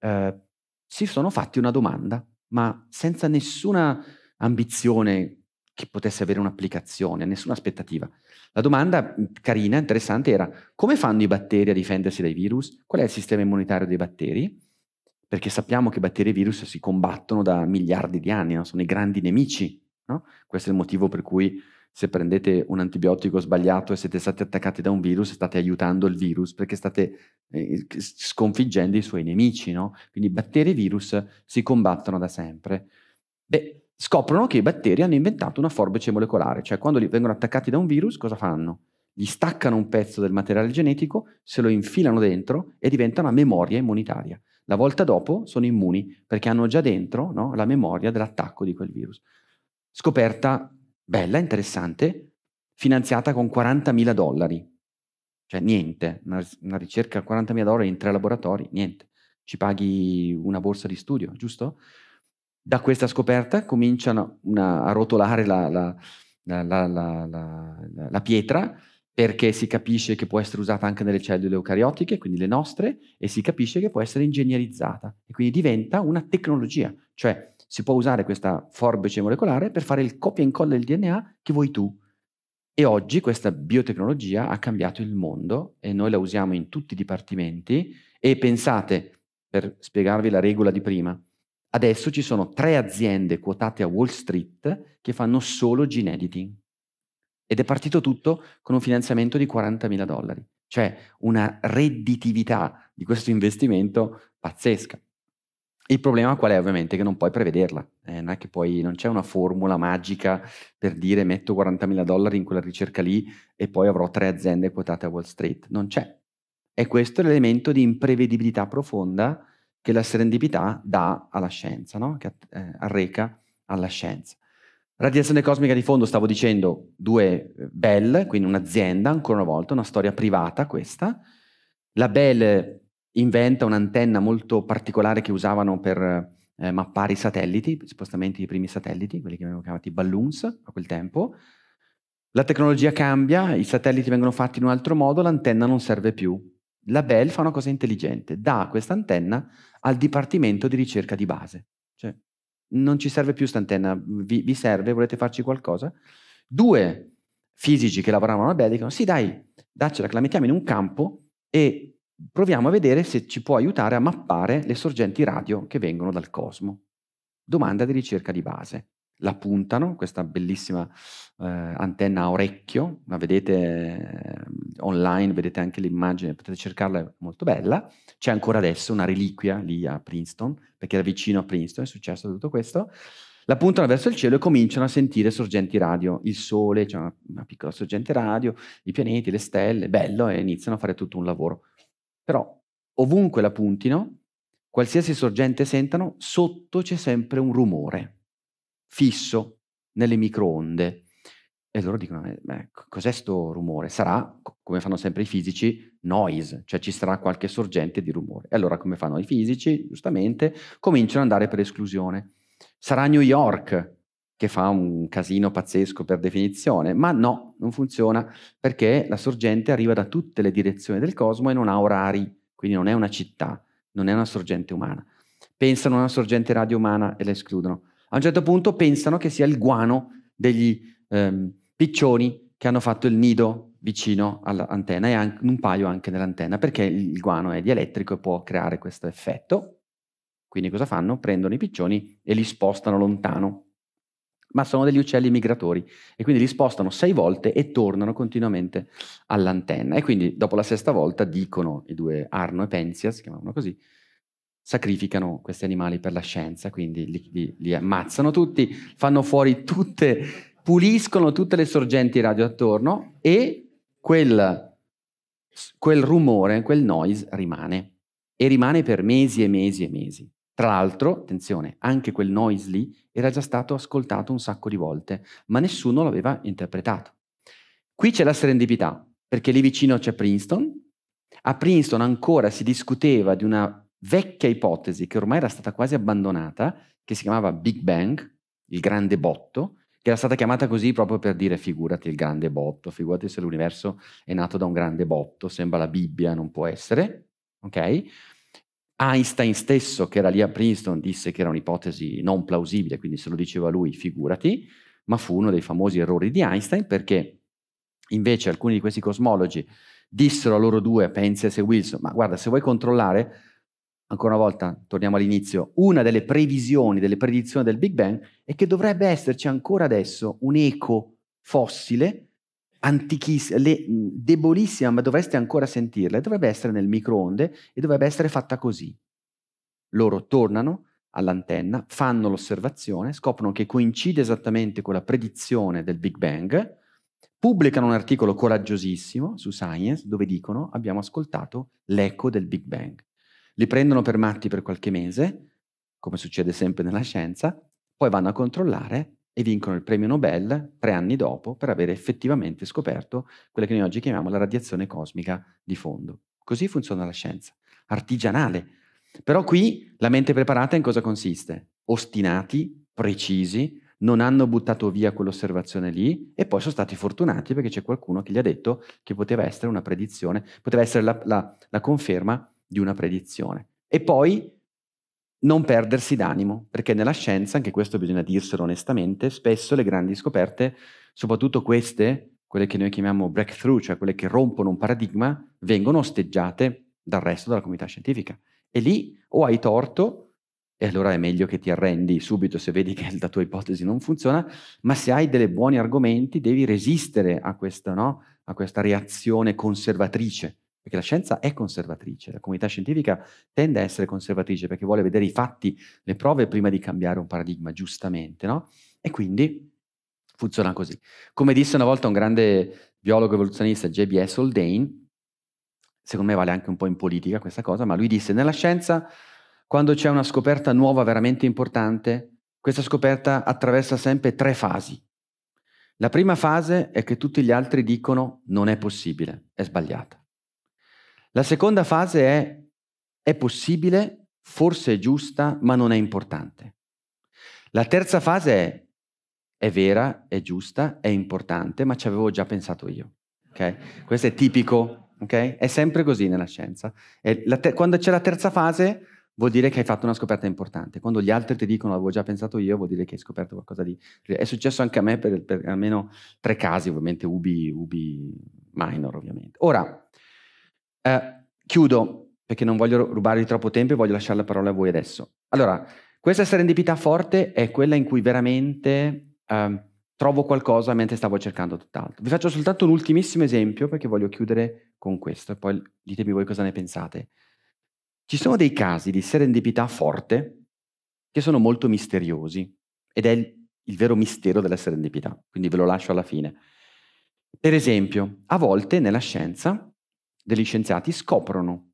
eh, si sono fatti una domanda ma senza nessuna ambizione che potesse avere un'applicazione, nessuna aspettativa. La domanda mm, carina, interessante era come fanno i batteri a difendersi dai virus? Qual è il sistema immunitario dei batteri? Perché sappiamo che batteri e virus si combattono da miliardi di anni, no? sono i grandi nemici. No? Questo è il motivo per cui se prendete un antibiotico sbagliato e siete stati attaccati da un virus, state aiutando il virus perché state eh, sconfiggendo i suoi nemici, no? Quindi batteri e virus si combattono da sempre. Beh, scoprono che i batteri hanno inventato una forbice molecolare, cioè quando vengono attaccati da un virus cosa fanno? Gli staccano un pezzo del materiale genetico, se lo infilano dentro e diventa una memoria immunitaria. La volta dopo sono immuni perché hanno già dentro no, la memoria dell'attacco di quel virus. Scoperta bella, interessante, finanziata con 40.000 dollari. Cioè niente, una, una ricerca a 40.000 dollari in tre laboratori, niente. Ci paghi una borsa di studio, giusto? Da questa scoperta cominciano una, a rotolare la, la, la, la pietra perché si capisce che può essere usata anche nelle cellule eucariotiche, quindi le nostre, e si capisce che può essere ingegnerizzata. E quindi diventa una tecnologia, cioè si può usare questa forbice molecolare per fare il copia e incolla del DNA che vuoi tu. E oggi questa biotecnologia ha cambiato il mondo e noi la usiamo in tutti i dipartimenti e pensate, per spiegarvi la regola di prima, adesso ci sono tre aziende quotate a Wall Street che fanno solo gene editing. Ed è partito tutto con un finanziamento di 40.000 dollari, cioè una redditività di questo investimento pazzesca. Il problema qual è ovviamente? Che non puoi prevederla, eh, non è che poi non c'è una formula magica per dire metto 40.000 dollari in quella ricerca lì e poi avrò tre aziende quotate a Wall Street, non c'è. E questo è l'elemento di imprevedibilità profonda che la serendipità dà alla scienza, no? che eh, arreca alla scienza. Radiazione cosmica di fondo, stavo dicendo, due eh, Bell, quindi un'azienda, ancora una volta, una storia privata questa. La Bell inventa un'antenna molto particolare che usavano per eh, mappare i satelliti, spostamenti dei primi satelliti, quelli che venivano chiamati balloons a quel tempo. La tecnologia cambia, i satelliti vengono fatti in un altro modo, l'antenna non serve più. La Bell fa una cosa intelligente, dà questa antenna al dipartimento di ricerca di base. Cioè, non ci serve più questa antenna, vi, vi, serve, volete farci qualcosa? Due fisici che lavoravano alla Bell dicono, sì dai, daccela che la mettiamo in un campo e proviamo a vedere se ci può aiutare a mappare le sorgenti radio che vengono dal cosmo. Domanda di ricerca di base. La puntano, questa bellissima eh, antenna a orecchio, la vedete eh, online, vedete anche l'immagine, potete cercarla, è molto bella. C'è ancora adesso una reliquia lì a Princeton, perché era vicino a Princeton, è successo tutto questo. La puntano verso il cielo e cominciano a sentire sorgenti radio, il sole, c'è cioè una, una piccola sorgente radio, i pianeti, le stelle, bello, e iniziano a fare tutto un lavoro però ovunque la puntino, qualsiasi sorgente sentano, sotto c'è sempre un rumore fisso nelle microonde. E loro dicono, eh, cos'è questo rumore? Sarà, come fanno sempre i fisici, noise, cioè ci sarà qualche sorgente di rumore. E allora come fanno i fisici, giustamente, cominciano ad andare per esclusione. Sarà New York, che fa un casino pazzesco per definizione, ma no, non funziona perché la sorgente arriva da tutte le direzioni del cosmo e non ha orari, quindi non è una città, non è una sorgente umana. Pensano a una sorgente radio umana e la escludono. A un certo punto pensano che sia il guano degli ehm, piccioni che hanno fatto il nido vicino all'antenna e anche, un paio anche nell'antenna, perché il guano è dielettrico e può creare questo effetto. Quindi cosa fanno? Prendono i piccioni e li spostano lontano ma sono degli uccelli migratori e quindi li spostano sei volte e tornano continuamente all'antenna. E quindi dopo la sesta volta dicono i due Arno e Penzia, si chiamavano così, sacrificano questi animali per la scienza, quindi li, li, li ammazzano tutti, fanno fuori tutte, puliscono tutte le sorgenti radio attorno e quel, quel rumore, quel noise rimane. E rimane per mesi e mesi e mesi. Tra l'altro, attenzione, anche quel noise lì era già stato ascoltato un sacco di volte, ma nessuno l'aveva interpretato. Qui c'è la serendipità, perché lì vicino c'è Princeton. A Princeton ancora si discuteva di una vecchia ipotesi che ormai era stata quasi abbandonata, che si chiamava Big Bang, il grande botto, che era stata chiamata così proprio per dire figurati il grande botto, figurati se l'universo è nato da un grande botto, sembra la Bibbia, non può essere, ok? Einstein stesso, che era lì a Princeton, disse che era un'ipotesi non plausibile, quindi se lo diceva lui, figurati, ma fu uno dei famosi errori di Einstein perché invece alcuni di questi cosmologi dissero a loro due, Penzias e Wilson, ma guarda, se vuoi controllare, ancora una volta, torniamo all'inizio, una delle previsioni, delle predizioni del Big Bang è che dovrebbe esserci ancora adesso un eco fossile antichissima, le, debolissima, ma dovreste ancora sentirla, dovrebbe essere nel microonde e dovrebbe essere fatta così. Loro tornano all'antenna, fanno l'osservazione, scoprono che coincide esattamente con la predizione del Big Bang, pubblicano un articolo coraggiosissimo su Science dove dicono abbiamo ascoltato l'eco del Big Bang. Li prendono per matti per qualche mese, come succede sempre nella scienza, poi vanno a controllare e vincono il premio Nobel tre anni dopo per avere effettivamente scoperto quella che noi oggi chiamiamo la radiazione cosmica di fondo. Così funziona la scienza, artigianale. Però qui la mente preparata in cosa consiste? Ostinati, precisi, non hanno buttato via quell'osservazione lì e poi sono stati fortunati perché c'è qualcuno che gli ha detto che poteva essere una predizione, poteva essere la, la, la conferma di una predizione. E poi non perdersi d'animo, perché nella scienza, anche questo bisogna dirselo onestamente, spesso le grandi scoperte, soprattutto queste, quelle che noi chiamiamo breakthrough, cioè quelle che rompono un paradigma, vengono osteggiate dal resto della comunità scientifica. E lì o hai torto, e allora è meglio che ti arrendi subito se vedi <laughs> che la tua ipotesi non funziona, ma se hai dei buoni argomenti devi resistere a questa, no? a questa reazione conservatrice perché la scienza è conservatrice, la comunità scientifica tende a essere conservatrice perché vuole vedere i fatti, le prove prima di cambiare un paradigma, giustamente, no? E quindi funziona così. Come disse una volta un grande biologo evoluzionista, JBS Haldane, secondo me vale anche un po' in politica questa cosa, ma lui disse nella scienza quando c'è una scoperta nuova veramente importante, questa scoperta attraversa sempre tre fasi. La prima fase è che tutti gli altri dicono non è possibile, è sbagliata. La seconda fase è è possibile, forse è giusta, ma non è importante. La terza fase è è vera, è giusta, è importante, ma ci avevo già pensato io. Okay? Questo è tipico, okay? è sempre così nella scienza. Te- quando c'è la terza fase vuol dire che hai fatto una scoperta importante. Quando gli altri ti dicono l'avevo già pensato io, vuol dire che hai scoperto qualcosa di... È successo anche a me per, per almeno tre casi, ovviamente ubi, ubi minor, ovviamente. Ora, eh, chiudo perché non voglio rubarvi troppo tempo e voglio lasciare la parola a voi adesso. Allora, questa serendipità forte è quella in cui veramente eh, trovo qualcosa mentre stavo cercando tutt'altro. Vi faccio soltanto un ultimissimo esempio perché voglio chiudere con questo e poi ditemi voi cosa ne pensate. Ci sono dei casi di serendipità forte che sono molto misteriosi ed è il, il vero mistero della serendipità, quindi ve lo lascio alla fine. Per esempio, a volte nella scienza degli scienziati scoprono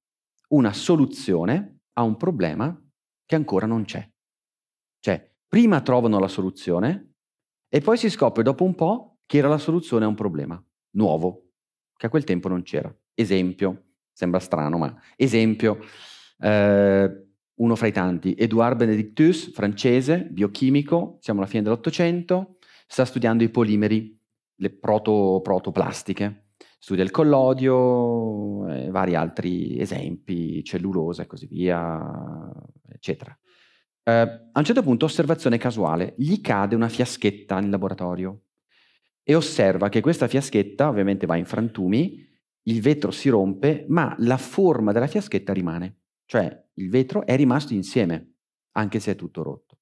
una soluzione a un problema che ancora non c'è. Cioè, prima trovano la soluzione e poi si scopre dopo un po' che era la soluzione a un problema nuovo, che a quel tempo non c'era. Esempio, sembra strano, ma esempio, eh, uno fra i tanti, Edouard Benedictus, francese, biochimico, siamo alla fine dell'Ottocento, sta studiando i polimeri, le proto, protoplastiche, studia il collodio, eh, vari altri esempi, cellulosa e così via, eccetera. Eh, a un certo punto, osservazione casuale, gli cade una fiaschetta nel laboratorio e osserva che questa fiaschetta ovviamente va in frantumi, il vetro si rompe, ma la forma della fiaschetta rimane, cioè il vetro è rimasto insieme, anche se è tutto rotto.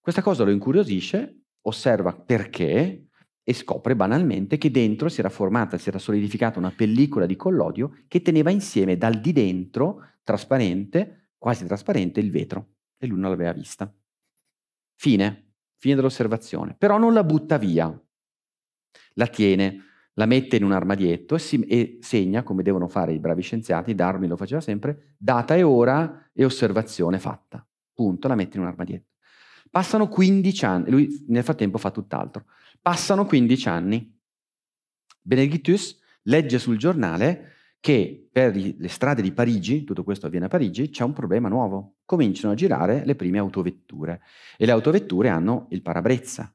Questa cosa lo incuriosisce, osserva perché e scopre banalmente che dentro si era formata, si era solidificata una pellicola di collodio che teneva insieme dal di dentro, trasparente, quasi trasparente, il vetro. E lui non l'aveva vista. Fine, fine dell'osservazione. Però non la butta via, la tiene, la mette in un armadietto e, si, e segna, come devono fare i bravi scienziati, Darwin lo faceva sempre, data e ora e osservazione fatta. Punto, la mette in un armadietto. Passano 15 anni, lui nel frattempo fa tutt'altro. Passano 15 anni. Benedictus legge sul giornale che per le strade di Parigi, tutto questo avviene a Parigi, c'è un problema nuovo. Cominciano a girare le prime autovetture e le autovetture hanno il parabrezza.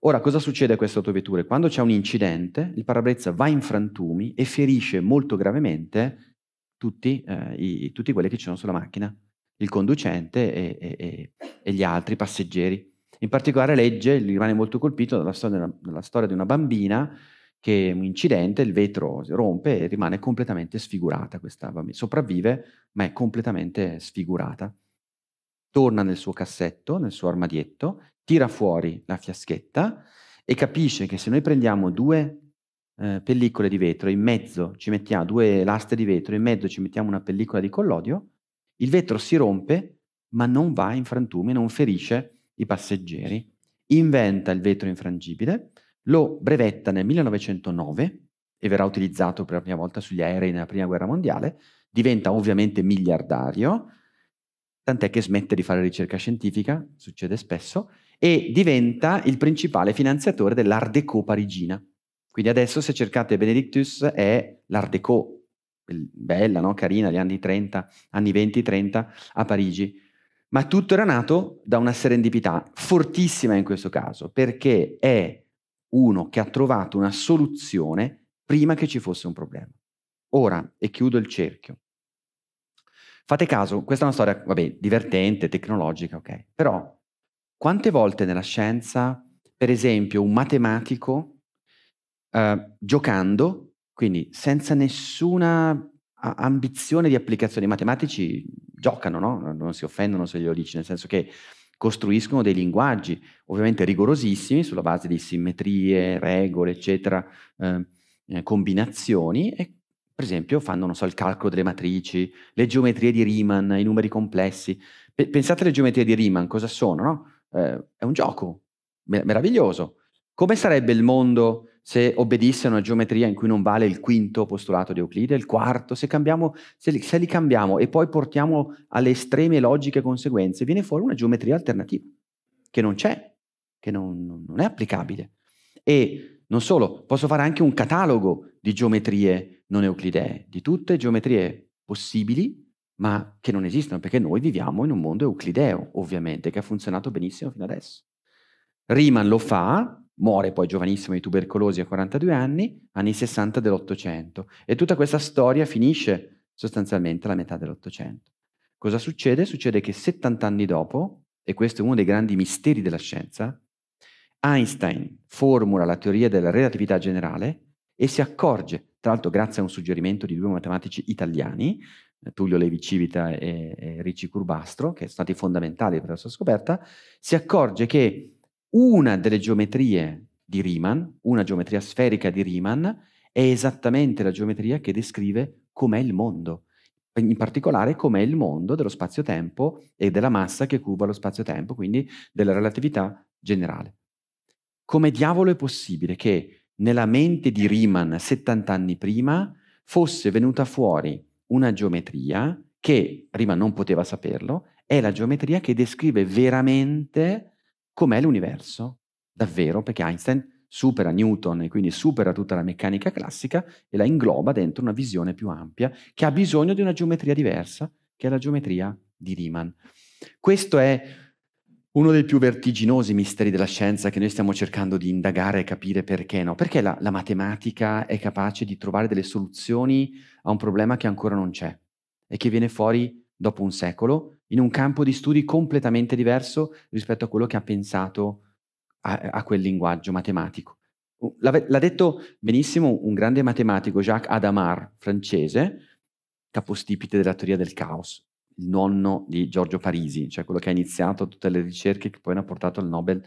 Ora, cosa succede a queste autovetture? Quando c'è un incidente, il parabrezza va in frantumi e ferisce molto gravemente tutti, eh, i, tutti quelli che ci sono sulla macchina il conducente e, e, e, gli altri passeggeri. In particolare legge, rimane molto colpito dalla storia, dalla storia di una bambina che è un incidente, il vetro si rompe e rimane completamente sfigurata questa bambina. Sopravvive, ma è completamente sfigurata. Torna nel suo cassetto, nel suo armadietto, tira fuori la fiaschetta e capisce che se noi prendiamo due eh, pellicole di vetro, in mezzo ci mettiamo due laste di vetro, in mezzo ci mettiamo una pellicola di collodio, il vetro si rompe, ma non va in frantumi, non ferisce i passeggeri. Inventa il vetro infrangibile, lo brevetta nel 1909 e verrà utilizzato per la prima volta sugli aerei nella Prima Guerra Mondiale, diventa ovviamente miliardario, tant'è che smette di fare ricerca scientifica, succede spesso, e diventa il principale finanziatore dell'Art Deco parigina. Quindi adesso se cercate Benedictus è l'Art Deco bella, no? carina, gli anni 30, anni 20-30 a Parigi. Ma tutto era nato da una serendipità fortissima in questo caso, perché è uno che ha trovato una soluzione prima che ci fosse un problema. Ora, e chiudo il cerchio. Fate caso, questa è una storia, vabbè, divertente, tecnologica, ok, però quante volte nella scienza, per esempio, un matematico eh, giocando quindi senza nessuna ambizione di applicazione, i matematici giocano, no? non si offendono se glielo dici, nel senso che costruiscono dei linguaggi, ovviamente rigorosissimi, sulla base di simmetrie, regole, eccetera, ehm, eh, combinazioni, e per esempio fanno, so, il calcolo delle matrici, le geometrie di Riemann, i numeri complessi. P- pensate alle geometrie di Riemann, cosa sono, no? eh, è un gioco meraviglioso. Come sarebbe il mondo se obbedisse a una geometria in cui non vale il quinto postulato di Euclide, il quarto, se, cambiamo, se, li, se, li, cambiamo e poi portiamo alle estreme logiche conseguenze, viene fuori una geometria alternativa, che non c'è, che non, non è applicabile. E non solo, posso fare anche un catalogo di geometrie non euclidee, di tutte geometrie possibili, ma che non esistono, perché noi viviamo in un mondo euclideo, ovviamente, che ha funzionato benissimo fino adesso. Riemann lo fa, muore poi giovanissimo di tubercolosi a 42 anni, anni 60 dell'Ottocento. E tutta questa storia finisce sostanzialmente alla metà dell'Ottocento. Cosa succede? Succede che 70 anni dopo, e questo è uno dei grandi misteri della scienza, Einstein formula la teoria della relatività generale e si accorge, tra l'altro grazie a un suggerimento di due matematici italiani, Tullio Levi Civita e, e Ricci Curbastro, che sono stati fondamentali per la sua scoperta, si accorge che una delle geometrie di Riemann, una geometria sferica di Riemann, è esattamente la geometria che descrive com'è il mondo, in particolare com'è il mondo dello spazio-tempo e della massa che cuba lo spazio-tempo, quindi della relatività generale. Come diavolo è possibile che nella mente di Riemann 70 anni prima fosse venuta fuori una geometria che Riemann non poteva saperlo, è la geometria che descrive veramente com'è l'universo davvero, perché Einstein supera Newton e quindi supera tutta la meccanica classica e la ingloba dentro una visione più ampia che ha bisogno di una geometria diversa, che è la geometria di Riemann. Questo è uno dei più vertiginosi misteri della scienza che noi stiamo cercando di indagare e capire perché no, perché la, la matematica è capace di trovare delle soluzioni a un problema che ancora non c'è e che viene fuori dopo un secolo, in un campo di studi completamente diverso rispetto a quello che ha pensato a, a quel linguaggio matematico. L'ha, l'ha detto benissimo un grande matematico, Jacques Adamard, francese, capostipite della teoria del caos, il nonno di Giorgio Parisi, cioè quello che ha iniziato tutte le ricerche che poi ne ha portato al Nobel,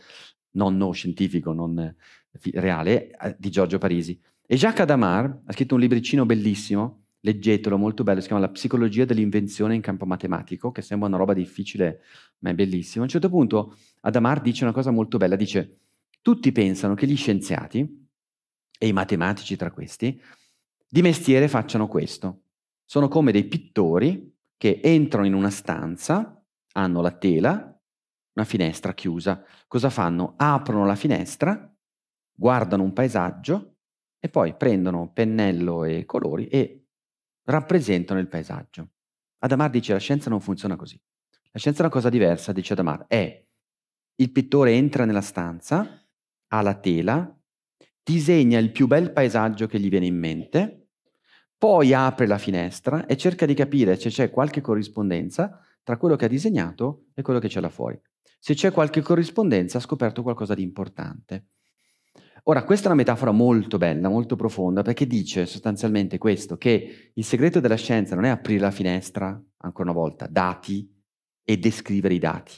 nonno scientifico, non eh, reale, eh, di Giorgio Parisi. E Jacques Adamard ha scritto un libricino bellissimo leggetelo, molto bello, si chiama La psicologia dell'invenzione in campo matematico, che sembra una roba difficile, ma è bellissima. A un certo punto Adamar dice una cosa molto bella, dice tutti pensano che gli scienziati, e i matematici tra questi, di mestiere facciano questo. Sono come dei pittori che entrano in una stanza, hanno la tela, una finestra chiusa. Cosa fanno? Aprono la finestra, guardano un paesaggio e poi prendono pennello e colori e rappresentano il paesaggio. Adamar dice la scienza non funziona così. La scienza è una cosa diversa, dice Adamar. È il pittore entra nella stanza, ha la tela, disegna il più bel paesaggio che gli viene in mente, poi apre la finestra e cerca di capire se c'è qualche corrispondenza tra quello che ha disegnato e quello che c'è là fuori. Se c'è qualche corrispondenza ha scoperto qualcosa di importante. Ora, questa è una metafora molto bella, molto profonda, perché dice sostanzialmente questo, che il segreto della scienza non è aprire la finestra, ancora una volta, dati e descrivere i dati.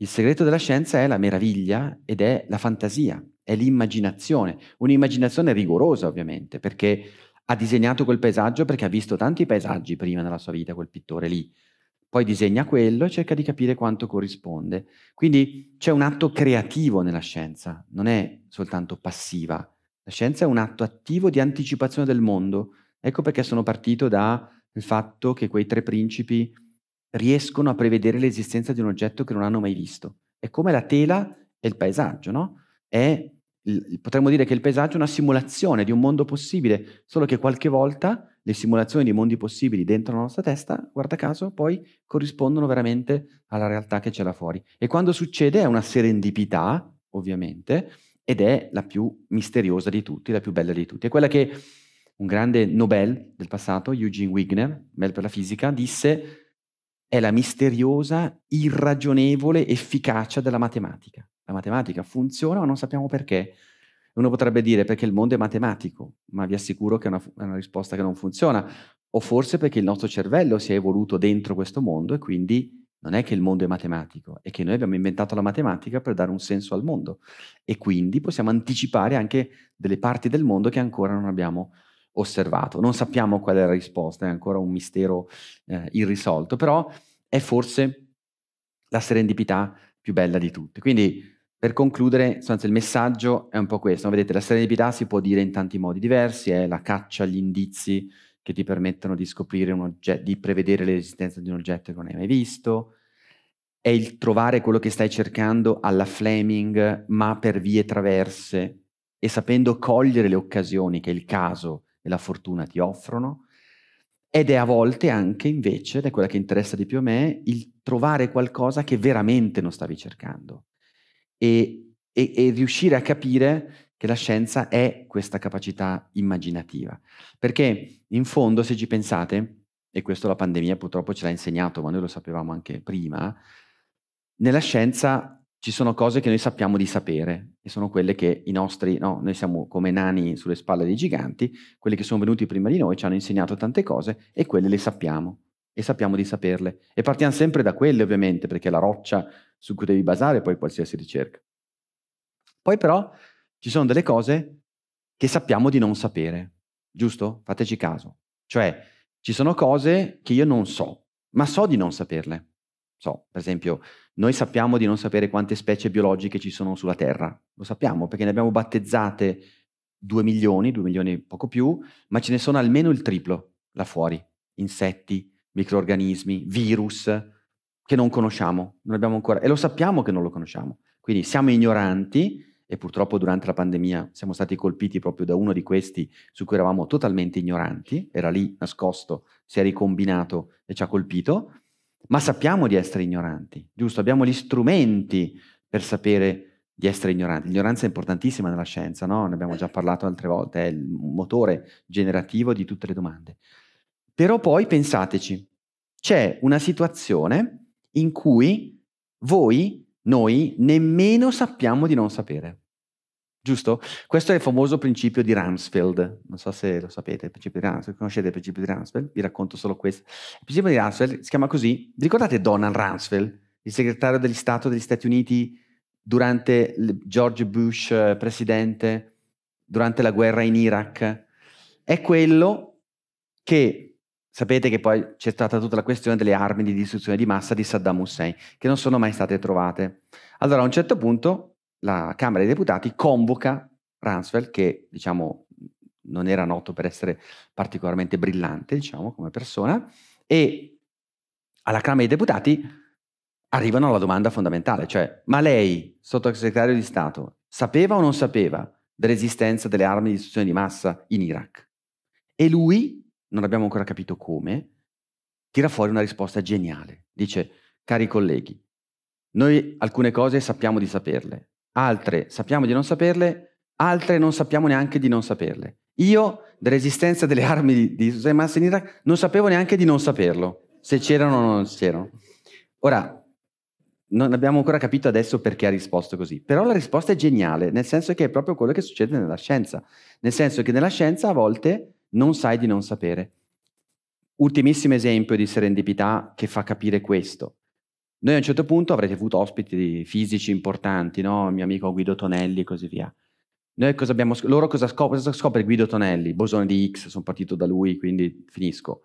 Il segreto della scienza è la meraviglia ed è la fantasia, è l'immaginazione, un'immaginazione rigorosa ovviamente, perché ha disegnato quel paesaggio perché ha visto tanti paesaggi prima nella sua vita, quel pittore lì, poi disegna quello e cerca di capire quanto corrisponde. Quindi c'è un atto creativo nella scienza, non è soltanto passiva. La scienza è un atto attivo di anticipazione del mondo. Ecco perché sono partito dal fatto che quei tre principi riescono a prevedere l'esistenza di un oggetto che non hanno mai visto. È come la tela e il paesaggio, no? È, potremmo dire che il paesaggio è una simulazione di un mondo possibile, solo che qualche volta le simulazioni di mondi possibili dentro la nostra testa, guarda caso, poi corrispondono veramente alla realtà che c'è là fuori. E quando succede è una serendipità, ovviamente, ed è la più misteriosa di tutti, la più bella di tutti. È quella che un grande Nobel del passato, Eugene Wigner, Nobel per la fisica, disse è la misteriosa, irragionevole efficacia della matematica. La matematica funziona ma non sappiamo perché. Uno potrebbe dire perché il mondo è matematico, ma vi assicuro che è una, è una risposta che non funziona. O forse perché il nostro cervello si è evoluto dentro questo mondo e quindi non è che il mondo è matematico, è che noi abbiamo inventato la matematica per dare un senso al mondo e quindi possiamo anticipare anche delle parti del mondo che ancora non abbiamo osservato. Non sappiamo qual è la risposta, è ancora un mistero eh, irrisolto, però è forse la serendipità più bella di tutte. Quindi per concludere, il messaggio è un po' questo. No? Vedete, la serenità si può dire in tanti modi diversi, è la caccia agli indizi che ti permettono di scoprire un oggetto, di prevedere l'esistenza di un oggetto che non hai mai visto, è il trovare quello che stai cercando alla Fleming, ma per vie traverse e sapendo cogliere le occasioni che il caso e la fortuna ti offrono. Ed è a volte anche invece, ed è quella che interessa di più a me, il trovare qualcosa che veramente non stavi cercando e, e, e riuscire a capire che la scienza è questa capacità immaginativa. Perché in fondo, se ci pensate, e questo la pandemia purtroppo ce l'ha insegnato, ma noi lo sapevamo anche prima, nella scienza ci sono cose che noi sappiamo di sapere e sono quelle che i nostri, no, noi siamo come nani sulle spalle dei giganti, quelli che sono venuti prima di noi ci hanno insegnato tante cose e quelle le sappiamo e sappiamo di saperle. E partiamo sempre da quelle ovviamente, perché la roccia su cui devi basare poi qualsiasi ricerca. Poi però ci sono delle cose che sappiamo di non sapere, giusto? Fateci caso. Cioè, ci sono cose che io non so, ma so di non saperle. So, per esempio, noi sappiamo di non sapere quante specie biologiche ci sono sulla Terra. Lo sappiamo perché ne abbiamo battezzate 2 milioni, 2 milioni poco più, ma ce ne sono almeno il triplo là fuori. Insetti, microorganismi, virus, che non conosciamo, non abbiamo ancora, e lo sappiamo che non lo conosciamo. Quindi siamo ignoranti e purtroppo durante la pandemia siamo stati colpiti proprio da uno di questi su cui eravamo totalmente ignoranti, era lì nascosto, si è ricombinato e ci ha colpito, ma sappiamo di essere ignoranti, giusto? Abbiamo gli strumenti per sapere di essere ignoranti. L'ignoranza è importantissima nella scienza, no? Ne abbiamo già parlato altre volte, è il motore generativo di tutte le domande. Però poi pensateci, c'è una situazione in cui voi, noi, nemmeno sappiamo di non sapere. Giusto? Questo è il famoso principio di Ransfeld. Non so se lo sapete, il principio di Ransfeld. Conoscete il principio di Ransfeld? Vi racconto solo questo. Il principio di Ransfeld si chiama così. Vi ricordate Donald Rumsfeld, il segretario degli Stato degli Stati Uniti durante George Bush eh, presidente, durante la guerra in Iraq? È quello che Sapete che poi c'è stata tutta la questione delle armi di distruzione di massa di Saddam Hussein, che non sono mai state trovate. Allora a un certo punto la Camera dei Deputati convoca Ransfeld, che diciamo non era noto per essere particolarmente brillante, diciamo, come persona, e alla Camera dei Deputati arrivano alla domanda fondamentale, cioè ma lei, sottosegretario di Stato, sapeva o non sapeva dell'esistenza delle armi di distruzione di massa in Iraq? E lui non abbiamo ancora capito come, tira fuori una risposta geniale. Dice, cari colleghi, noi alcune cose sappiamo di saperle, altre sappiamo di non saperle, altre non sappiamo neanche di non saperle. Io dell'esistenza delle armi di, di Hussein in Iraq non sapevo neanche di non saperlo, se c'erano o non c'erano. Ora, non abbiamo ancora capito adesso perché ha risposto così, però la risposta è geniale, nel senso che è proprio quello che succede nella scienza, nel senso che nella scienza a volte non sai di non sapere. Ultimissimo esempio di serendipità che fa capire questo. Noi a un certo punto avrete avuto ospiti fisici importanti, no? il mio amico Guido Tonelli e così via. Noi cosa abbiamo, loro cosa scopre, cosa scopre Guido Tonelli? Bosone di X, sono partito da lui, quindi finisco.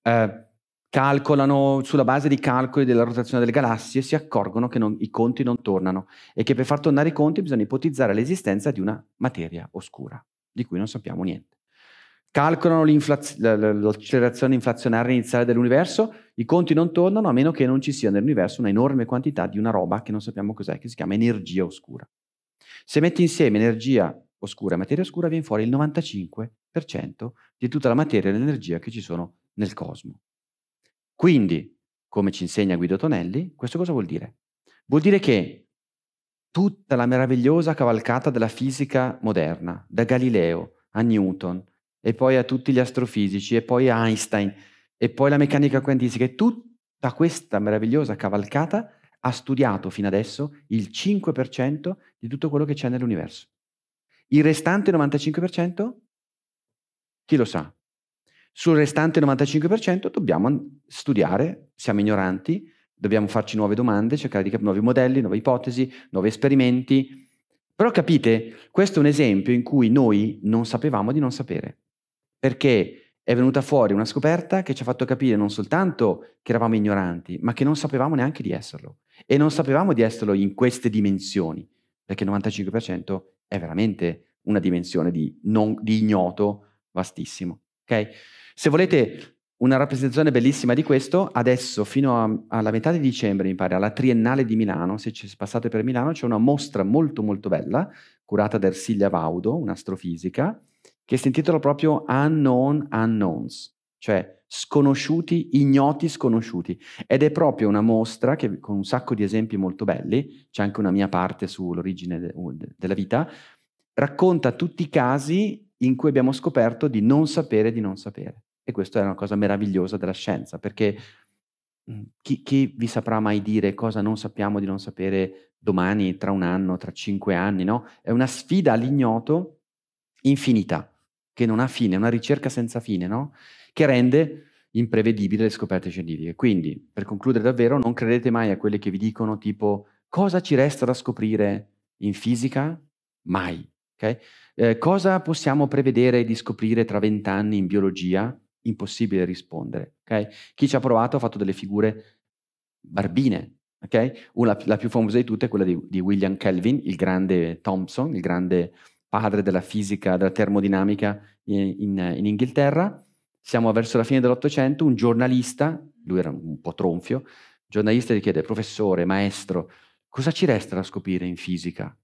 Eh, calcolano sulla base di calcoli della rotazione delle galassie, si accorgono che non, i conti non tornano e che per far tornare i conti bisogna ipotizzare l'esistenza di una materia oscura, di cui non sappiamo niente calcolano l'accelerazione inflazionaria iniziale dell'universo, i conti non tornano a meno che non ci sia nell'universo un'enorme quantità di una roba che non sappiamo cos'è, che si chiama energia oscura. Se metti insieme energia oscura e materia oscura, viene fuori il 95% di tutta la materia e l'energia che ci sono nel cosmo. Quindi, come ci insegna Guido Tonelli, questo cosa vuol dire? Vuol dire che tutta la meravigliosa cavalcata della fisica moderna, da Galileo a Newton, e poi a tutti gli astrofisici, e poi a Einstein, e poi la meccanica quantistica, e tutta questa meravigliosa cavalcata ha studiato fino adesso il 5% di tutto quello che c'è nell'universo. Il restante 95%? Chi lo sa? Sul restante 95% dobbiamo studiare, siamo ignoranti, dobbiamo farci nuove domande, cercare di capire nuovi modelli, nuove ipotesi, nuovi esperimenti. Però capite, questo è un esempio in cui noi non sapevamo di non sapere perché è venuta fuori una scoperta che ci ha fatto capire non soltanto che eravamo ignoranti, ma che non sapevamo neanche di esserlo. E non sapevamo di esserlo in queste dimensioni, perché il 95% è veramente una dimensione di, non, di ignoto vastissimo. Okay? Se volete una rappresentazione bellissima di questo, adesso fino a, alla metà di dicembre, mi pare, alla Triennale di Milano, se ci passate per Milano, c'è una mostra molto molto bella, curata da Ersilia Vaudo, un'astrofisica, che si intitola proprio Unknown Unknowns, cioè sconosciuti, ignoti sconosciuti. Ed è proprio una mostra che, con un sacco di esempi molto belli, c'è anche una mia parte sull'origine de- de- della vita, racconta tutti i casi in cui abbiamo scoperto di non sapere di non sapere. E questa è una cosa meravigliosa della scienza, perché mhmm, chi, chi, vi saprà mai dire cosa non sappiamo di non sapere domani, tra un anno, tra cinque anni, no? È una sfida all'ignoto infinita che non ha fine, una ricerca senza fine, no? che rende imprevedibili le scoperte scientifiche. Quindi, per concludere davvero, non credete mai a quelle che vi dicono tipo cosa ci resta da scoprire in fisica? Mai. Okay? Eh, cosa possiamo prevedere di scoprire tra vent'anni in biologia? Impossibile rispondere. Okay? Chi ci ha provato ha fatto delle figure barbine. Okay? Una, la più famosa di tutte è quella di, di William Kelvin, il grande Thompson, il grande padre della fisica, della termodinamica in, in, Inghilterra. Siamo verso la fine dell'Ottocento, un giornalista, lui era un po' tronfio, giornalista gli chiede, professore, maestro, cosa ci resta da scoprire in fisica?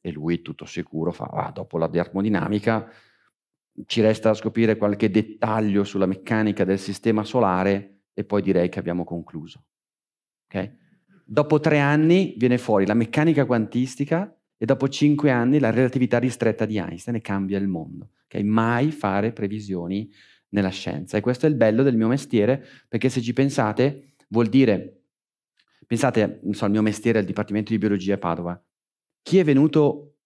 E lui, tutto sicuro, fa, ah, dopo la termodinamica ci resta da scoprire qualche dettaglio sulla meccanica del sistema solare e poi direi che abbiamo concluso. Okay? Dopo tre anni viene fuori la meccanica quantistica e dopo cinque anni la relatività ristretta di Einstein cambia il mondo. Okay? Mai fare previsioni nella scienza. E questo è il bello del mio mestiere, perché se ci pensate, vuol dire, pensate, non so, al mio mestiere al Dipartimento di Biologia a Padova. Chi è venuto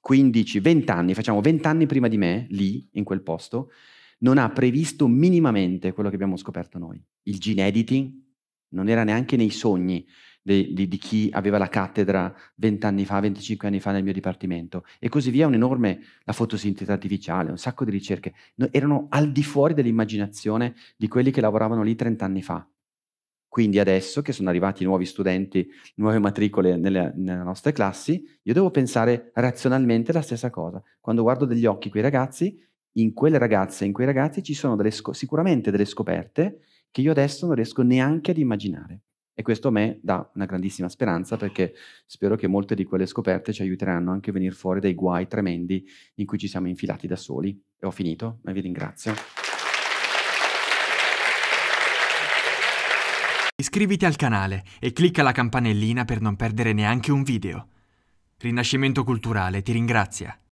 15, 20 anni, facciamo 20 anni prima di me, lì, in quel posto, non ha previsto minimamente quello che abbiamo scoperto noi. Il gene editing non era neanche nei sogni di, di, di chi aveva la cattedra 20 anni fa, 25 anni fa nel mio dipartimento e così via, un'enorme, la fotosintesi artificiale, un sacco di ricerche, no, erano al di fuori dell'immaginazione di quelli che lavoravano lì 30 anni fa. Quindi adesso che sono arrivati nuovi studenti, nuove matricole nelle, nelle, nostre classi, io devo pensare razionalmente la stessa cosa. Quando guardo degli occhi quei ragazzi, in quelle ragazze, e in quei ragazzi ci sono delle sc- sicuramente delle scoperte che io adesso non riesco neanche ad immaginare. E questo a me dà una grandissima speranza perché spero che molte di quelle scoperte ci aiuteranno anche a venire fuori dai guai tremendi in cui ci siamo infilati da soli. E ho finito, ma vi ringrazio. Iscriviti al canale e clicca la campanellina per non perdere neanche un video. Rinascimento Culturale ti ringrazia.